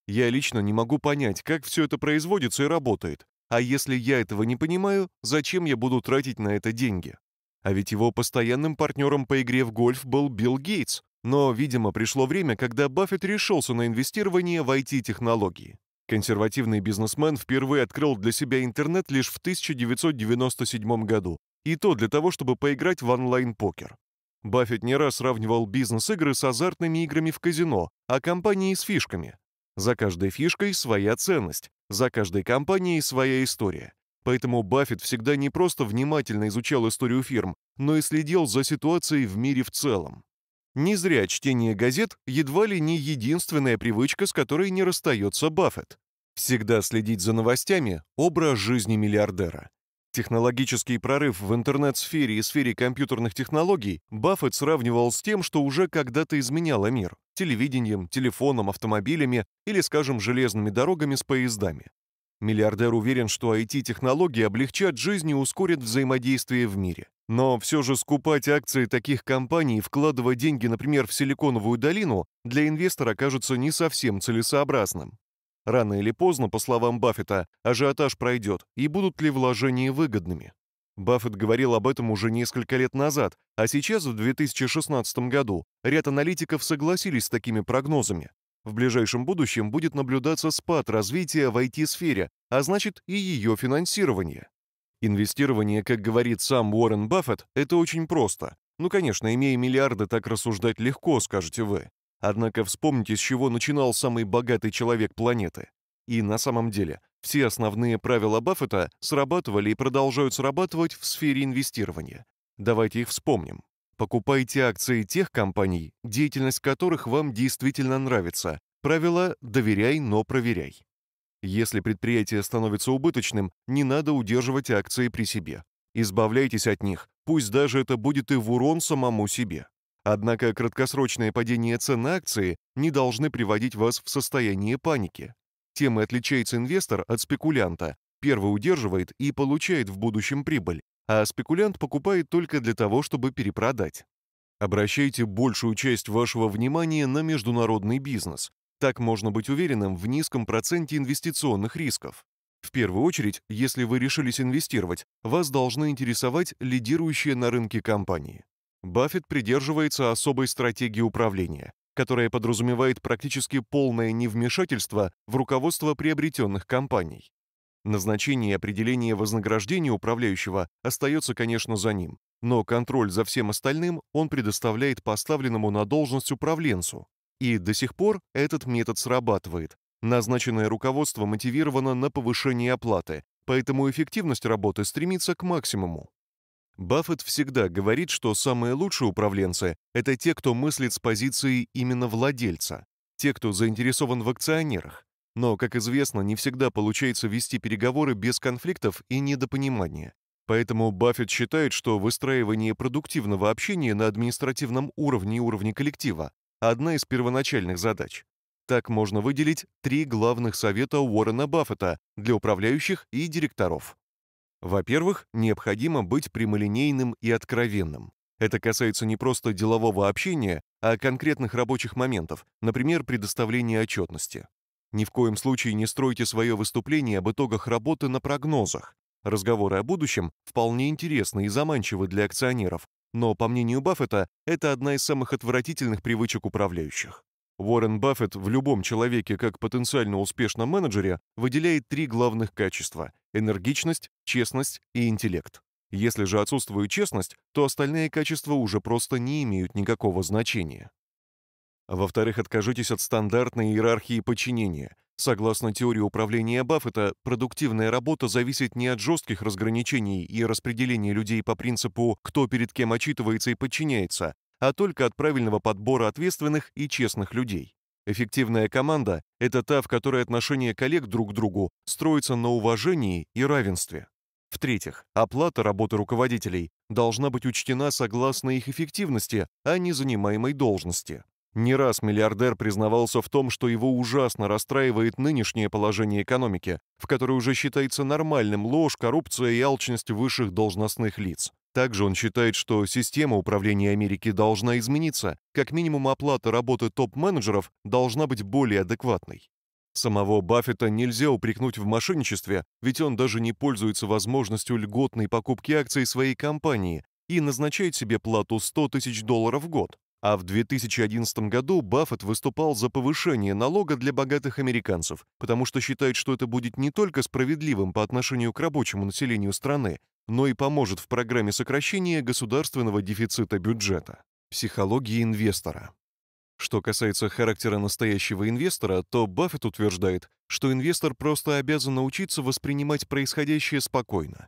«Я лично не могу понять, как все это производится и работает. А если я этого не понимаю, зачем я буду тратить на это деньги? А ведь его постоянным партнером по игре в гольф был Билл Гейтс. Но, видимо, пришло время, когда Баффет решился на инвестирование в IT-технологии. Консервативный бизнесмен впервые открыл для себя интернет лишь в 1997 году, и то для того, чтобы поиграть в онлайн-покер. Баффет не раз сравнивал бизнес-игры с азартными играми в казино, а компании с фишками. За каждой фишкой своя ценность, за каждой компанией своя история. Поэтому Баффет всегда не просто внимательно изучал историю фирм, но и следил за ситуацией в мире в целом. Не зря чтение газет едва ли не единственная привычка, с которой не расстается Баффет. Всегда следить за новостями – образ жизни миллиардера. Технологический прорыв в интернет-сфере и сфере компьютерных технологий Баффет сравнивал с тем, что уже когда-то изменяло мир – телевидением, телефоном, автомобилями или, скажем, железными дорогами с поездами. Миллиардер уверен, что IT-технологии облегчат жизнь и ускорят взаимодействие в мире. Но все же скупать акции таких компаний и вкладывать деньги, например, в Силиконовую долину, для инвестора кажется не совсем целесообразным. Рано или поздно, по словам Баффета, ажиотаж пройдет, и будут ли вложения выгодными. Баффет говорил об этом уже несколько лет назад, а сейчас, в 2016 году, ряд аналитиков согласились с такими прогнозами. В ближайшем будущем будет наблюдаться спад развития в IT-сфере, а значит и ее финансирование. Инвестирование, как говорит сам Уоррен Баффет, это очень просто. Ну, конечно, имея миллиарды, так рассуждать легко, скажете вы. Однако вспомните, с чего начинал самый богатый человек планеты. И на самом деле, все основные правила Баффета срабатывали и продолжают срабатывать в сфере инвестирования. Давайте их вспомним. Покупайте акции тех компаний, деятельность которых вам действительно нравится. Правило «доверяй, но проверяй». Если предприятие становится убыточным, не надо удерживать акции при себе. Избавляйтесь от них, пусть даже это будет и в урон самому себе. Однако краткосрочное падение цен акции не должны приводить вас в состояние паники. Тем и отличается инвестор от спекулянта. Первый удерживает и получает в будущем прибыль, а спекулянт покупает только для того, чтобы перепродать. Обращайте большую часть вашего внимания на международный бизнес. Так можно быть уверенным в низком проценте инвестиционных рисков. В первую очередь, если вы решились инвестировать, вас должны интересовать лидирующие на рынке компании. Баффет придерживается особой стратегии управления, которая подразумевает практически полное невмешательство в руководство приобретенных компаний. Назначение и определение вознаграждения управляющего остается, конечно, за ним, но контроль за всем остальным он предоставляет поставленному на должность управленцу. И до сих пор этот метод срабатывает. Назначенное руководство мотивировано на повышение оплаты, поэтому эффективность работы стремится к максимуму. Баффет всегда говорит, что самые лучшие управленцы – это те, кто мыслит с позиции именно владельца, те, кто заинтересован в акционерах. Но, как известно, не всегда получается вести переговоры без конфликтов и недопонимания. Поэтому Баффет считает, что выстраивание продуктивного общения на административном уровне и уровне коллектива – одна из первоначальных задач. Так можно выделить три главных совета Уоррена Баффета для управляющих и директоров. Во-первых, необходимо быть прямолинейным и откровенным. Это касается не просто делового общения, а конкретных рабочих моментов, например, предоставления отчетности. Ни в коем случае не стройте свое выступление об итогах работы на прогнозах. Разговоры о будущем вполне интересны и заманчивы для акционеров, но, по мнению Баффета, это одна из самых отвратительных привычек управляющих. Уоррен Баффет в любом человеке как потенциально успешном менеджере выделяет три главных качества – энергичность, честность и интеллект. Если же отсутствует честность, то остальные качества уже просто не имеют никакого значения. Во-вторых, откажитесь от стандартной иерархии подчинения. Согласно теории управления Баффета, продуктивная работа зависит не от жестких разграничений и распределения людей по принципу «кто перед кем отчитывается и подчиняется», а только от правильного подбора ответственных и честных людей. Эффективная команда — это та, в которой отношения коллег друг к другу строятся на уважении и равенстве. В-третьих, оплата работы руководителей должна быть учтена согласно их эффективности, а не занимаемой должности. Не раз миллиардер признавался в том, что его ужасно расстраивает нынешнее положение экономики, в которой уже считается нормальным ложь, коррупция и алчность высших должностных лиц. Также он считает, что система управления Америки должна измениться, как минимум оплата работы топ-менеджеров должна быть более адекватной. Самого Баффета нельзя упрекнуть в мошенничестве, ведь он даже не пользуется возможностью льготной покупки акций своей компании и назначает себе плату 100 тысяч долларов в год. А в 2011 году Баффет выступал за повышение налога для богатых американцев, потому что считает, что это будет не только справедливым по отношению к рабочему населению страны, но и поможет в программе сокращения государственного дефицита бюджета. Психологии инвестора. Что касается характера настоящего инвестора, то Баффет утверждает, что инвестор просто обязан научиться воспринимать происходящее спокойно.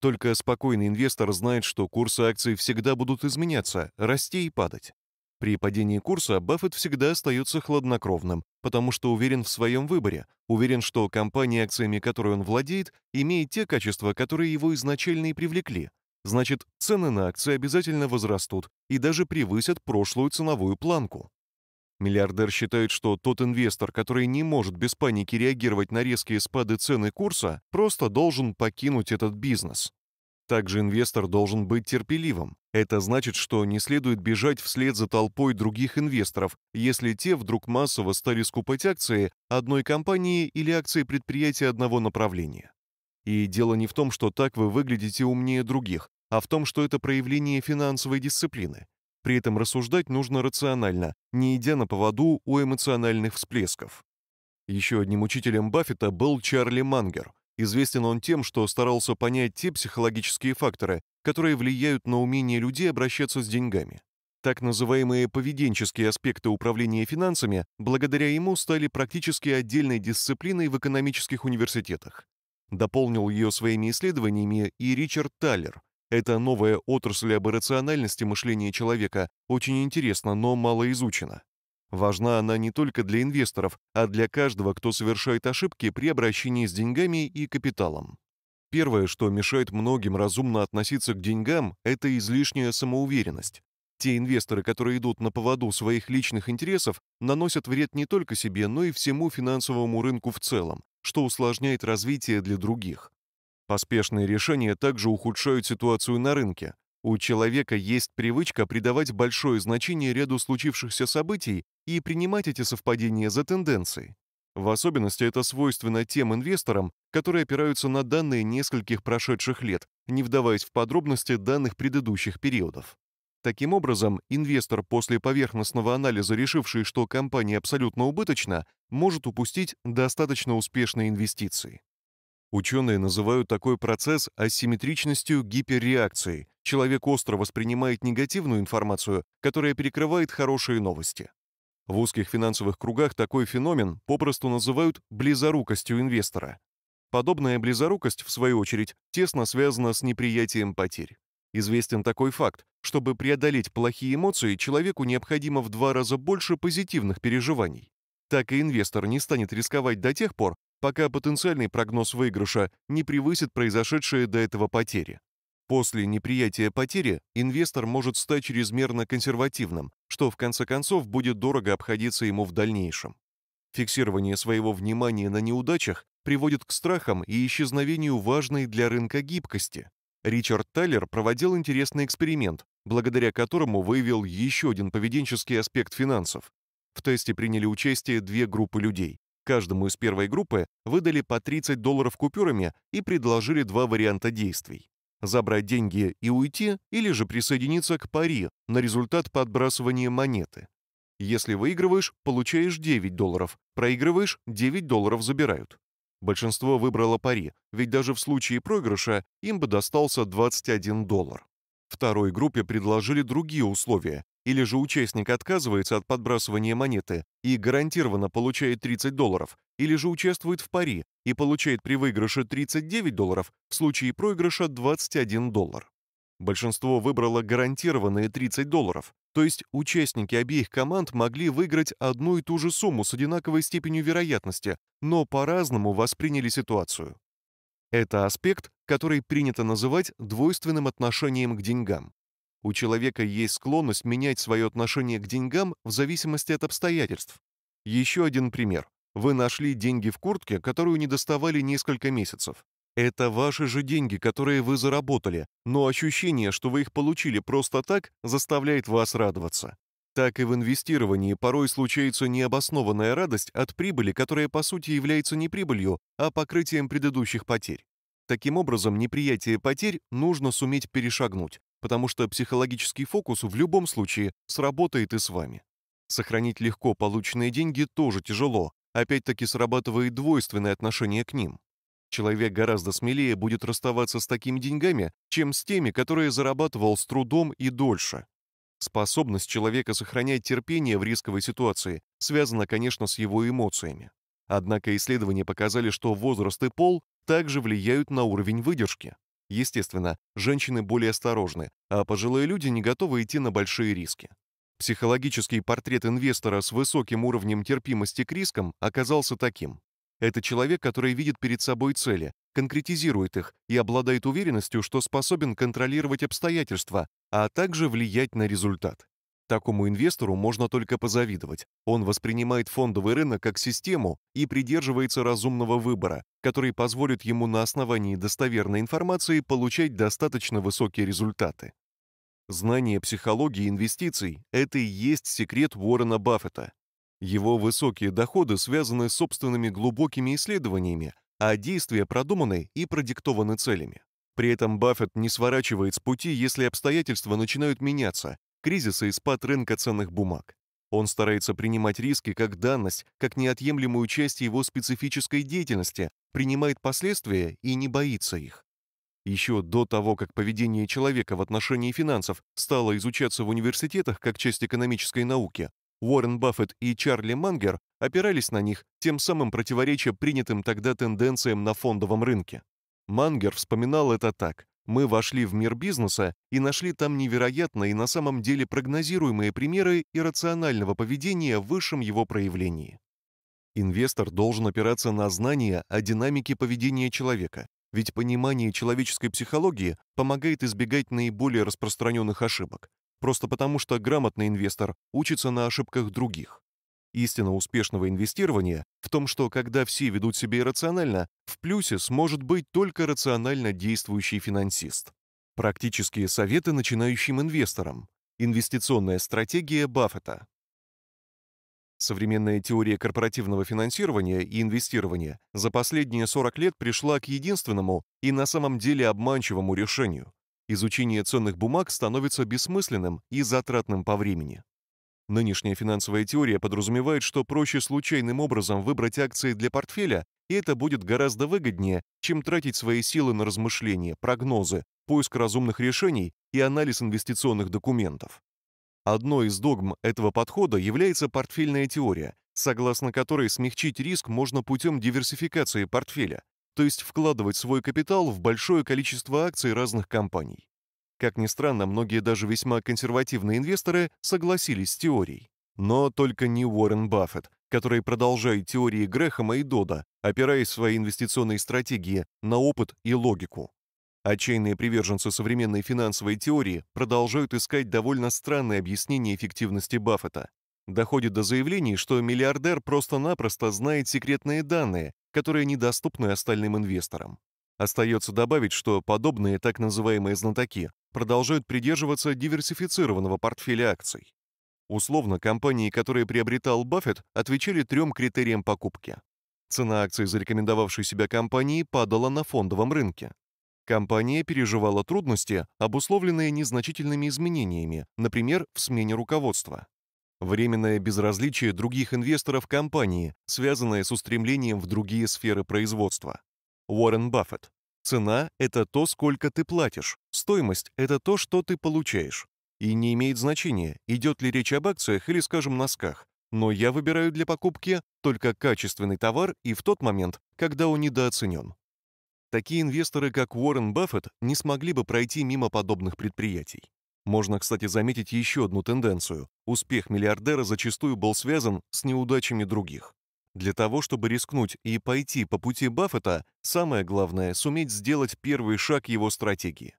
Только спокойный инвестор знает, что курсы акций всегда будут изменяться, расти и падать. При падении курса Баффет всегда остается хладнокровным, потому что уверен в своем выборе, уверен, что компания, акциями которой он владеет, имеет те качества, которые его изначально и привлекли. Значит, цены на акции обязательно возрастут и даже превысят прошлую ценовую планку. Миллиардер считает, что тот инвестор, который не может без паники реагировать на резкие спады цены курса, просто должен покинуть этот бизнес. Также инвестор должен быть терпеливым. Это значит, что не следует бежать вслед за толпой других инвесторов, если те вдруг массово стали скупать акции одной компании или акции предприятия одного направления. И дело не в том, что так вы выглядите умнее других, а в том, что это проявление финансовой дисциплины. При этом рассуждать нужно рационально, не идя на поводу у эмоциональных всплесков. Еще одним учителем Баффета был Чарли Мангер – Известен он тем, что старался понять те психологические факторы, которые влияют на умение людей обращаться с деньгами. Так называемые поведенческие аспекты управления финансами благодаря ему стали практически отдельной дисциплиной в экономических университетах. Дополнил ее своими исследованиями и Ричард Таллер. Эта новая отрасль об рациональности мышления человека очень интересна, но мало изучена. Важна она не только для инвесторов, а для каждого, кто совершает ошибки при обращении с деньгами и капиталом. Первое, что мешает многим разумно относиться к деньгам, это излишняя самоуверенность. Те инвесторы, которые идут на поводу своих личных интересов, наносят вред не только себе, но и всему финансовому рынку в целом, что усложняет развитие для других. Поспешные решения также ухудшают ситуацию на рынке. У человека есть привычка придавать большое значение ряду случившихся событий и принимать эти совпадения за тенденции. В особенности это свойственно тем инвесторам, которые опираются на данные нескольких прошедших лет, не вдаваясь в подробности данных предыдущих периодов. Таким образом, инвестор после поверхностного анализа, решивший, что компания абсолютно убыточна, может упустить достаточно успешные инвестиции. Ученые называют такой процесс асимметричностью гиперреакции, Человек остро воспринимает негативную информацию, которая перекрывает хорошие новости. В узких финансовых кругах такой феномен попросту называют близорукостью инвестора. Подобная близорукость, в свою очередь, тесно связана с неприятием потерь. Известен такой факт, чтобы преодолеть плохие эмоции, человеку необходимо в два раза больше позитивных переживаний. Так и инвестор не станет рисковать до тех пор, пока потенциальный прогноз выигрыша не превысит произошедшие до этого потери. После неприятия потери инвестор может стать чрезмерно консервативным, что в конце концов будет дорого обходиться ему в дальнейшем. Фиксирование своего внимания на неудачах приводит к страхам и исчезновению важной для рынка гибкости. Ричард Тайлер проводил интересный эксперимент, благодаря которому выявил еще один поведенческий аспект финансов. В тесте приняли участие две группы людей. Каждому из первой группы выдали по 30 долларов купюрами и предложили два варианта действий забрать деньги и уйти, или же присоединиться к пари на результат подбрасывания монеты. Если выигрываешь, получаешь 9 долларов, проигрываешь, 9 долларов забирают. Большинство выбрало пари, ведь даже в случае проигрыша им бы достался 21 доллар. Второй группе предложили другие условия, или же участник отказывается от подбрасывания монеты и гарантированно получает 30 долларов, или же участвует в пари и получает при выигрыше 39 долларов, в случае проигрыша 21 доллар. Большинство выбрало гарантированные 30 долларов, то есть участники обеих команд могли выиграть одну и ту же сумму с одинаковой степенью вероятности, но по-разному восприняли ситуацию. Это аспект, который принято называть двойственным отношением к деньгам. У человека есть склонность менять свое отношение к деньгам в зависимости от обстоятельств. Еще один пример. Вы нашли деньги в куртке, которую не доставали несколько месяцев. Это ваши же деньги, которые вы заработали, но ощущение, что вы их получили просто так, заставляет вас радоваться. Так и в инвестировании порой случается необоснованная радость от прибыли, которая по сути является не прибылью, а покрытием предыдущих потерь. Таким образом, неприятие потерь нужно суметь перешагнуть потому что психологический фокус в любом случае сработает и с вами. Сохранить легко полученные деньги тоже тяжело, опять-таки срабатывает двойственное отношение к ним. Человек гораздо смелее будет расставаться с такими деньгами, чем с теми, которые зарабатывал с трудом и дольше. Способность человека сохранять терпение в рисковой ситуации связана, конечно, с его эмоциями. Однако исследования показали, что возраст и пол также влияют на уровень выдержки. Естественно, женщины более осторожны, а пожилые люди не готовы идти на большие риски. Психологический портрет инвестора с высоким уровнем терпимости к рискам оказался таким. Это человек, который видит перед собой цели, конкретизирует их и обладает уверенностью, что способен контролировать обстоятельства, а также влиять на результат. Такому инвестору можно только позавидовать. Он воспринимает фондовый рынок как систему и придерживается разумного выбора, который позволит ему на основании достоверной информации получать достаточно высокие результаты. Знание психологии инвестиций – это и есть секрет Уоррена Баффета. Его высокие доходы связаны с собственными глубокими исследованиями, а действия продуманы и продиктованы целями. При этом Баффет не сворачивает с пути, если обстоятельства начинают меняться, кризис и спад рынка ценных бумаг. Он старается принимать риски как данность, как неотъемлемую часть его специфической деятельности, принимает последствия и не боится их. Еще до того, как поведение человека в отношении финансов стало изучаться в университетах как часть экономической науки, Уоррен Баффет и Чарли Мангер опирались на них, тем самым противореча принятым тогда тенденциям на фондовом рынке. Мангер вспоминал это так. Мы вошли в мир бизнеса и нашли там невероятные и на самом деле прогнозируемые примеры иррационального поведения в высшем его проявлении. Инвестор должен опираться на знания о динамике поведения человека, ведь понимание человеческой психологии помогает избегать наиболее распространенных ошибок, просто потому что грамотный инвестор учится на ошибках других. Истина успешного инвестирования в том, что когда все ведут себя иррационально, в плюсе сможет быть только рационально действующий финансист. Практические советы начинающим инвесторам. Инвестиционная стратегия Баффета. Современная теория корпоративного финансирования и инвестирования за последние 40 лет пришла к единственному и на самом деле обманчивому решению. Изучение ценных бумаг становится бессмысленным и затратным по времени. Нынешняя финансовая теория подразумевает, что проще случайным образом выбрать акции для портфеля, и это будет гораздо выгоднее, чем тратить свои силы на размышления, прогнозы, поиск разумных решений и анализ инвестиционных документов. Одной из догм этого подхода является портфельная теория, согласно которой смягчить риск можно путем диверсификации портфеля, то есть вкладывать свой капитал в большое количество акций разных компаний. Как ни странно, многие даже весьма консервативные инвесторы согласились с теорией. Но только не Уоррен Баффет, который продолжает теории Грэхэма и Дода, опираясь в свои инвестиционные стратегии на опыт и логику. Отчаянные приверженцы современной финансовой теории продолжают искать довольно странные объяснения эффективности Баффета. Доходит до заявлений, что миллиардер просто-напросто знает секретные данные, которые недоступны остальным инвесторам. Остается добавить, что подобные так называемые знатоки продолжают придерживаться диверсифицированного портфеля акций. Условно, компании, которые приобретал Баффет, отвечали трем критериям покупки. Цена акций зарекомендовавшей себя компании падала на фондовом рынке. Компания переживала трудности, обусловленные незначительными изменениями, например, в смене руководства. Временное безразличие других инвесторов компании, связанное с устремлением в другие сферы производства. Уоррен Баффет. Цена – это то, сколько ты платишь. Стоимость – это то, что ты получаешь. И не имеет значения, идет ли речь об акциях или, скажем, носках. Но я выбираю для покупки только качественный товар и в тот момент, когда он недооценен. Такие инвесторы, как Уоррен Баффет, не смогли бы пройти мимо подобных предприятий. Можно, кстати, заметить еще одну тенденцию. Успех миллиардера зачастую был связан с неудачами других. Для того, чтобы рискнуть и пойти по пути Баффета, самое главное – суметь сделать первый шаг его стратегии.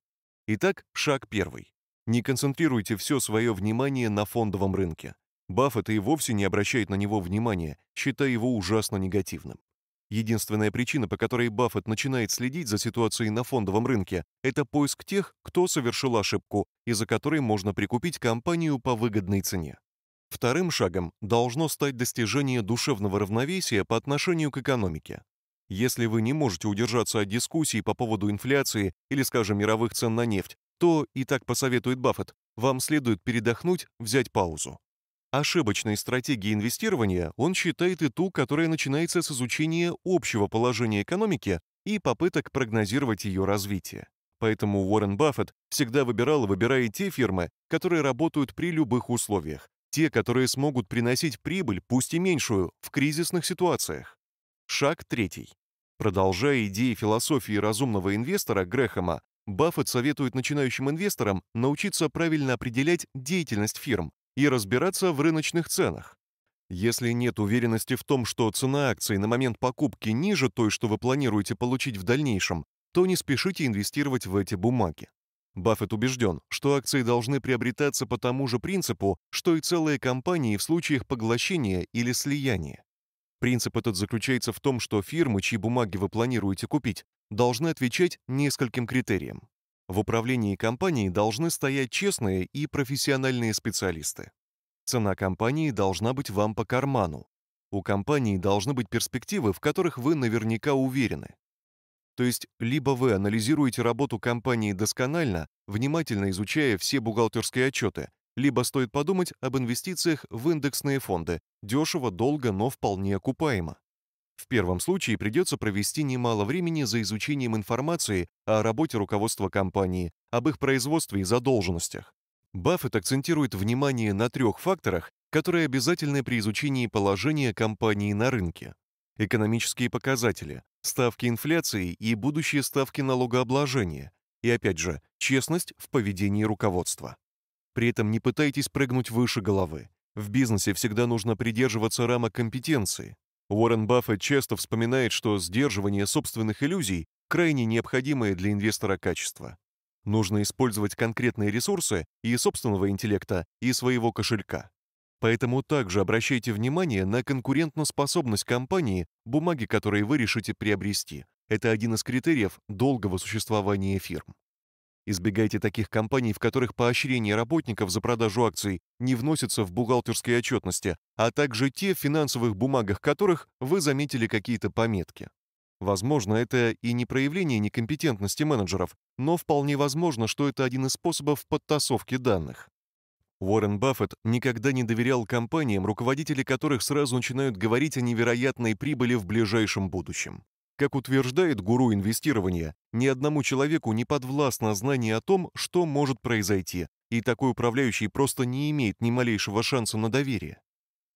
Итак, шаг первый. Не концентрируйте все свое внимание на фондовом рынке. Баффет и вовсе не обращает на него внимания, считая его ужасно негативным. Единственная причина, по которой Баффет начинает следить за ситуацией на фондовом рынке, это поиск тех, кто совершил ошибку и за которой можно прикупить компанию по выгодной цене. Вторым шагом должно стать достижение душевного равновесия по отношению к экономике. Если вы не можете удержаться от дискуссий по поводу инфляции или, скажем, мировых цен на нефть, то, и так посоветует Баффет, вам следует передохнуть, взять паузу. Ошибочной стратегией инвестирования он считает и ту, которая начинается с изучения общего положения экономики и попыток прогнозировать ее развитие. Поэтому Уоррен Баффет всегда выбирал и выбирает те фирмы, которые работают при любых условиях, те, которые смогут приносить прибыль, пусть и меньшую, в кризисных ситуациях. Шаг третий. Продолжая идеи философии разумного инвестора Грэхэма, Баффет советует начинающим инвесторам научиться правильно определять деятельность фирм и разбираться в рыночных ценах. Если нет уверенности в том, что цена акций на момент покупки ниже той, что вы планируете получить в дальнейшем, то не спешите инвестировать в эти бумаги. Баффет убежден, что акции должны приобретаться по тому же принципу, что и целые компании в случаях поглощения или слияния. Принцип этот заключается в том, что фирмы, чьи бумаги вы планируете купить, должны отвечать нескольким критериям. В управлении компанией должны стоять честные и профессиональные специалисты. Цена компании должна быть вам по карману. У компании должны быть перспективы, в которых вы наверняка уверены. То есть либо вы анализируете работу компании досконально, внимательно изучая все бухгалтерские отчеты, либо стоит подумать об инвестициях в индексные фонды, дешево, долго, но вполне окупаемо. В первом случае придется провести немало времени за изучением информации о работе руководства компании, об их производстве и задолженностях. Баффет акцентирует внимание на трех факторах, которые обязательны при изучении положения компании на рынке. Экономические показатели, ставки инфляции и будущие ставки налогообложения, и опять же, честность в поведении руководства. При этом не пытайтесь прыгнуть выше головы. В бизнесе всегда нужно придерживаться рамок компетенции. Уоррен Баффет часто вспоминает, что сдерживание собственных иллюзий крайне необходимое для инвестора качество. Нужно использовать конкретные ресурсы и собственного интеллекта, и своего кошелька. Поэтому также обращайте внимание на конкурентоспособность компании, бумаги, которые вы решите приобрести. Это один из критериев долгого существования фирм. Избегайте таких компаний, в которых поощрение работников за продажу акций не вносится в бухгалтерские отчетности, а также те, в финансовых бумагах которых вы заметили какие-то пометки. Возможно, это и не проявление некомпетентности менеджеров, но вполне возможно, что это один из способов подтасовки данных. Уоррен Баффет никогда не доверял компаниям, руководители которых сразу начинают говорить о невероятной прибыли в ближайшем будущем. Как утверждает гуру инвестирования, ни одному человеку не подвластно знание о том, что может произойти, и такой управляющий просто не имеет ни малейшего шанса на доверие.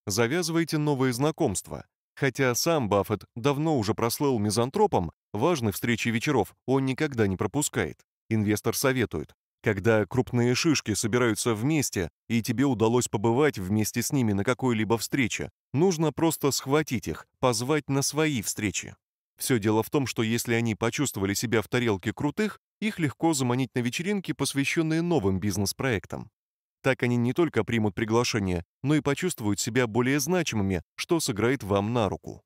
Завязывайте новые знакомства. Хотя сам Баффет давно уже прослыл мизантропом, важных встреч и вечеров он никогда не пропускает. Инвестор советует, когда крупные шишки собираются вместе, и тебе удалось побывать вместе с ними на какой-либо встрече, нужно просто схватить их, позвать на свои встречи. Все дело в том, что если они почувствовали себя в тарелке крутых, их легко заманить на вечеринки, посвященные новым бизнес-проектам. Так они не только примут приглашение, но и почувствуют себя более значимыми, что сыграет вам на руку.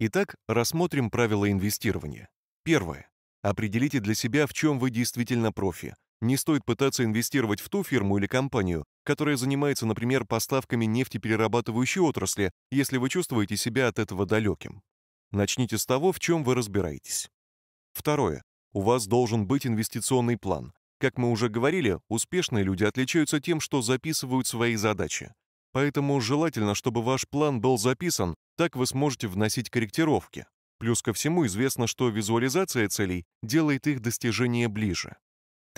Итак, рассмотрим правила инвестирования. Первое. Определите для себя, в чем вы действительно профи, не стоит пытаться инвестировать в ту фирму или компанию, которая занимается, например, поставками нефтеперерабатывающей отрасли, если вы чувствуете себя от этого далеким. Начните с того, в чем вы разбираетесь. Второе. У вас должен быть инвестиционный план. Как мы уже говорили, успешные люди отличаются тем, что записывают свои задачи. Поэтому желательно, чтобы ваш план был записан, так вы сможете вносить корректировки. Плюс ко всему известно, что визуализация целей делает их достижение ближе.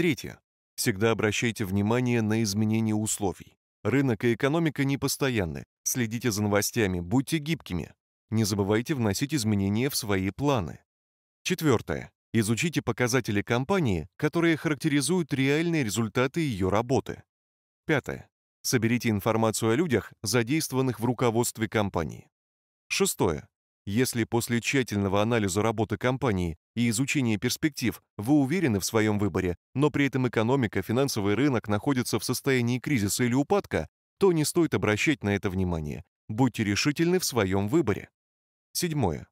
Третье. Всегда обращайте внимание на изменения условий. Рынок и экономика непостоянны. Следите за новостями, будьте гибкими. Не забывайте вносить изменения в свои планы. Четвертое. Изучите показатели компании, которые характеризуют реальные результаты ее работы. Пятое. Соберите информацию о людях, задействованных в руководстве компании. Шестое. Если после тщательного анализа работы компании и изучения перспектив вы уверены в своем выборе, но при этом экономика, финансовый рынок находятся в состоянии кризиса или упадка, то не стоит обращать на это внимание. Будьте решительны в своем выборе. Седьмое.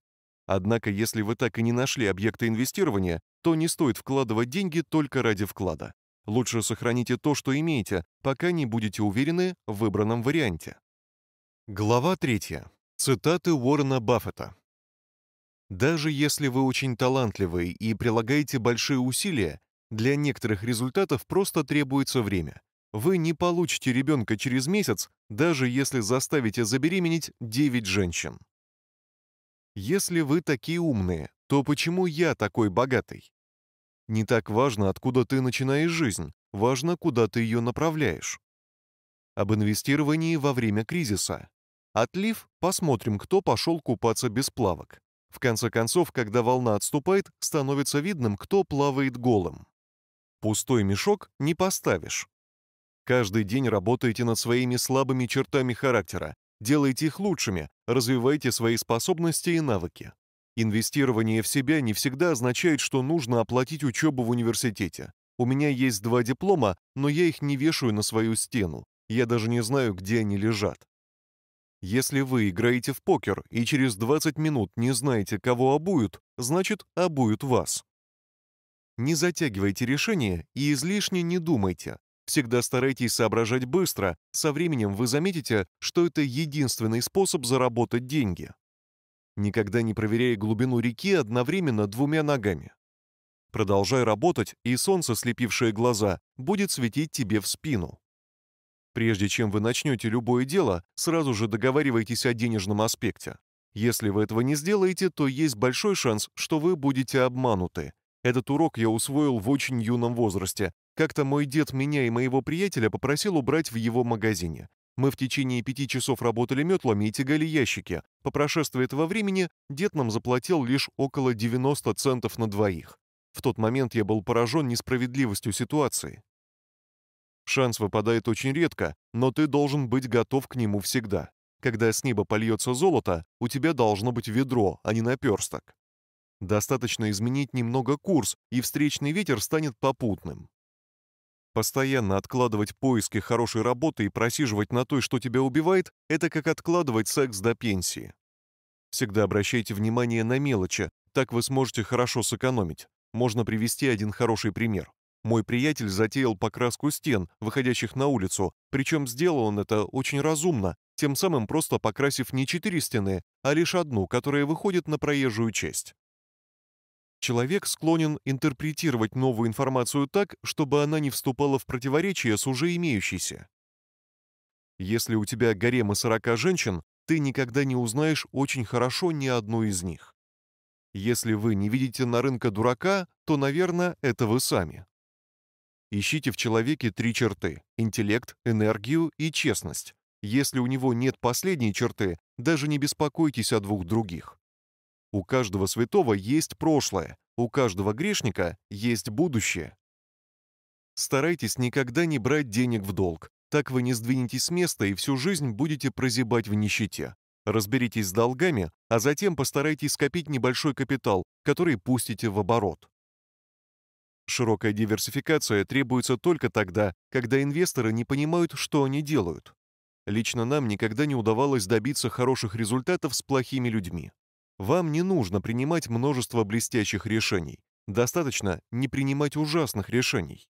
Однако, если вы так и не нашли объекты инвестирования, то не стоит вкладывать деньги только ради вклада. Лучше сохраните то, что имеете, пока не будете уверены в выбранном варианте. Глава третья. Цитаты Уоррена Баффета. «Даже если вы очень талантливы и прилагаете большие усилия, для некоторых результатов просто требуется время. Вы не получите ребенка через месяц, даже если заставите забеременеть 9 женщин. Если вы такие умные, то почему я такой богатый? Не так важно, откуда ты начинаешь жизнь, важно, куда ты ее направляешь. Об инвестировании во время кризиса. Отлив, посмотрим, кто пошел купаться без плавок. В конце концов, когда волна отступает, становится видным, кто плавает голым. Пустой мешок не поставишь. Каждый день работайте над своими слабыми чертами характера, делайте их лучшими, развивайте свои способности и навыки. Инвестирование в себя не всегда означает, что нужно оплатить учебу в университете. У меня есть два диплома, но я их не вешаю на свою стену. Я даже не знаю, где они лежат. Если вы играете в покер и через 20 минут не знаете, кого обуют, значит, обуют вас. Не затягивайте решение и излишне не думайте. Всегда старайтесь соображать быстро, со временем вы заметите, что это единственный способ заработать деньги. Никогда не проверяй глубину реки одновременно двумя ногами. Продолжай работать, и солнце, слепившее глаза, будет светить тебе в спину. Прежде чем вы начнете любое дело, сразу же договаривайтесь о денежном аспекте. Если вы этого не сделаете, то есть большой шанс, что вы будете обмануты. Этот урок я усвоил в очень юном возрасте. Как-то мой дед меня и моего приятеля попросил убрать в его магазине. Мы в течение пяти часов работали метлами и тягали ящики. По прошествии этого времени дед нам заплатил лишь около 90 центов на двоих. В тот момент я был поражен несправедливостью ситуации. Шанс выпадает очень редко, но ты должен быть готов к нему всегда. Когда с неба польется золото, у тебя должно быть ведро, а не наперсток. Достаточно изменить немного курс, и встречный ветер станет попутным. Постоянно откладывать поиски хорошей работы и просиживать на той, что тебя убивает, это как откладывать секс до пенсии. Всегда обращайте внимание на мелочи, так вы сможете хорошо сэкономить. Можно привести один хороший пример. Мой приятель затеял покраску стен, выходящих на улицу, причем сделал он это очень разумно, тем самым просто покрасив не четыре стены, а лишь одну, которая выходит на проезжую часть. Человек склонен интерпретировать новую информацию так, чтобы она не вступала в противоречие с уже имеющейся. Если у тебя гарема из 40 женщин, ты никогда не узнаешь очень хорошо ни одну из них. Если вы не видите на рынке дурака, то, наверное, это вы сами. Ищите в человеке три черты – интеллект, энергию и честность. Если у него нет последней черты, даже не беспокойтесь о двух других. У каждого святого есть прошлое, у каждого грешника есть будущее. Старайтесь никогда не брать денег в долг. Так вы не сдвинетесь с места и всю жизнь будете прозябать в нищете. Разберитесь с долгами, а затем постарайтесь скопить небольшой капитал, который пустите в оборот. Широкая диверсификация требуется только тогда, когда инвесторы не понимают, что они делают. Лично нам никогда не удавалось добиться хороших результатов с плохими людьми. Вам не нужно принимать множество блестящих решений. Достаточно не принимать ужасных решений.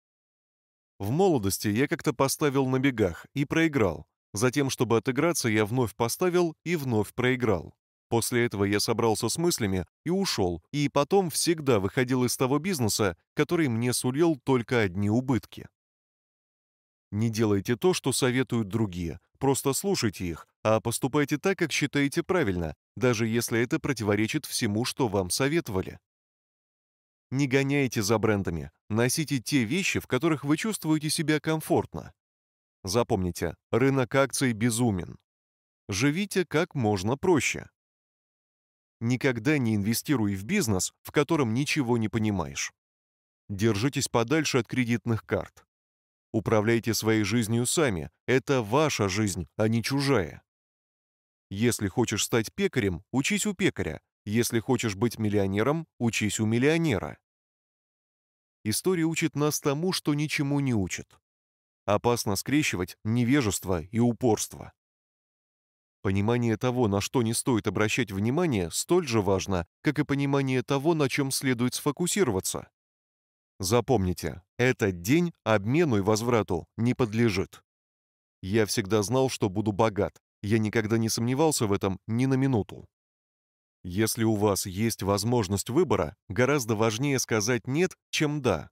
В молодости я как-то поставил на бегах и проиграл. Затем, чтобы отыграться, я вновь поставил и вновь проиграл. После этого я собрался с мыслями и ушел, и потом всегда выходил из того бизнеса, который мне сулил только одни убытки. Не делайте то, что советуют другие, просто слушайте их, а поступайте так, как считаете правильно, даже если это противоречит всему, что вам советовали. Не гоняйте за брендами, носите те вещи, в которых вы чувствуете себя комфортно. Запомните, рынок акций безумен. Живите как можно проще. Никогда не инвестируй в бизнес, в котором ничего не понимаешь. Держитесь подальше от кредитных карт. Управляйте своей жизнью сами. Это ваша жизнь, а не чужая. Если хочешь стать пекарем, учись у пекаря. Если хочешь быть миллионером, учись у миллионера. История учит нас тому, что ничему не учит. Опасно скрещивать невежество и упорство. Понимание того, на что не стоит обращать внимание, столь же важно, как и понимание того, на чем следует сфокусироваться. Запомните, этот день обмену и возврату не подлежит. Я всегда знал, что буду богат. Я никогда не сомневался в этом ни на минуту. Если у вас есть возможность выбора, гораздо важнее сказать «нет», чем «да».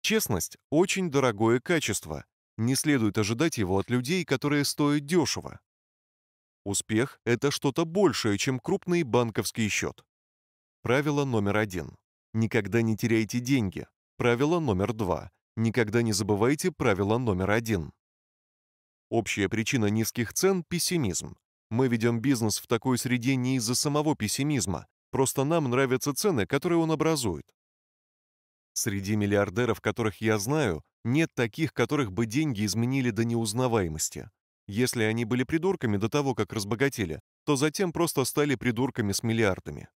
Честность – очень дорогое качество. Не следует ожидать его от людей, которые стоят дешево. Успех – это что-то большее, чем крупный банковский счет. Правило номер один. Никогда не теряйте деньги. Правило номер два. Никогда не забывайте правило номер один. Общая причина низких цен – пессимизм. Мы ведем бизнес в такой среде не из-за самого пессимизма, просто нам нравятся цены, которые он образует. Среди миллиардеров, которых я знаю, нет таких, которых бы деньги изменили до неузнаваемости. Если они были придурками до того, как разбогатели, то затем просто стали придурками с миллиардами.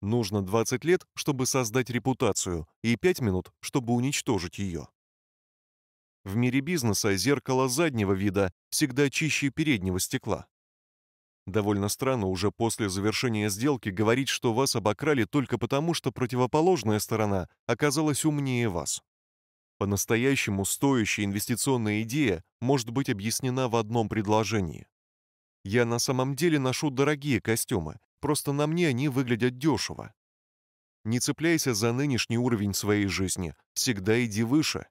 Нужно 20 лет, чтобы создать репутацию, и 5 минут, чтобы уничтожить ее. В мире бизнеса зеркало заднего вида всегда чище переднего стекла. Довольно странно уже после завершения сделки говорить, что вас обокрали только потому, что противоположная сторона оказалась умнее вас. По-настоящему стоящая инвестиционная идея может быть объяснена в одном предложении. Я на самом деле ношу дорогие костюмы, просто на мне они выглядят дешево. Не цепляйся за нынешний уровень своей жизни, всегда иди выше.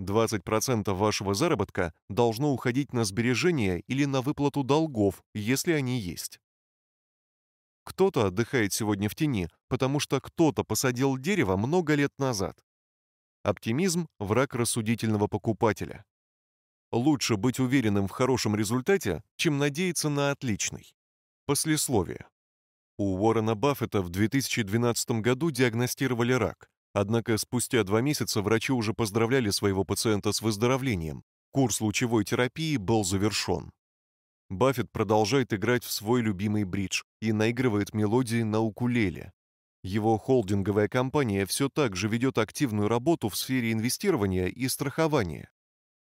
20% вашего заработка должно уходить на сбережения или на выплату долгов, если они есть. Кто-то отдыхает сегодня в тени, потому что кто-то посадил дерево много лет назад. Оптимизм – враг рассудительного покупателя. Лучше быть уверенным в хорошем результате, чем надеяться на отличный. Послесловие. У Уоррена Баффета в 2012 году диагностировали рак, однако спустя два месяца врачи уже поздравляли своего пациента с выздоровлением. Курс лучевой терапии был завершен. Баффет продолжает играть в свой любимый бридж и наигрывает мелодии на укулеле. Его холдинговая компания все так же ведет активную работу в сфере инвестирования и страхования.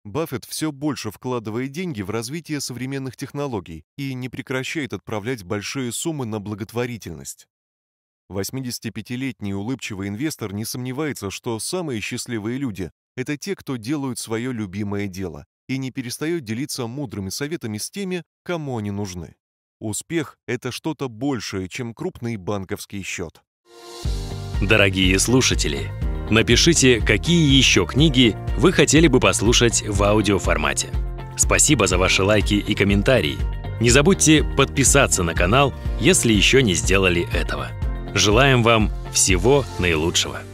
Баффет все больше вкладывает деньги в развитие современных технологий и не прекращает отправлять большие суммы на благотворительность. 85-летний улыбчивый инвестор не сомневается, что самые счастливые люди – это те, кто делают свое любимое дело и не перестает делиться мудрыми советами с теми, кому они нужны. Успех – это что-то большее, чем крупный банковский счет. Дорогие слушатели, напишите, какие еще книги вы хотели бы послушать в аудиоформате. Спасибо за ваши лайки и комментарии. Не забудьте подписаться на канал, если еще не сделали этого. Желаем вам всего наилучшего!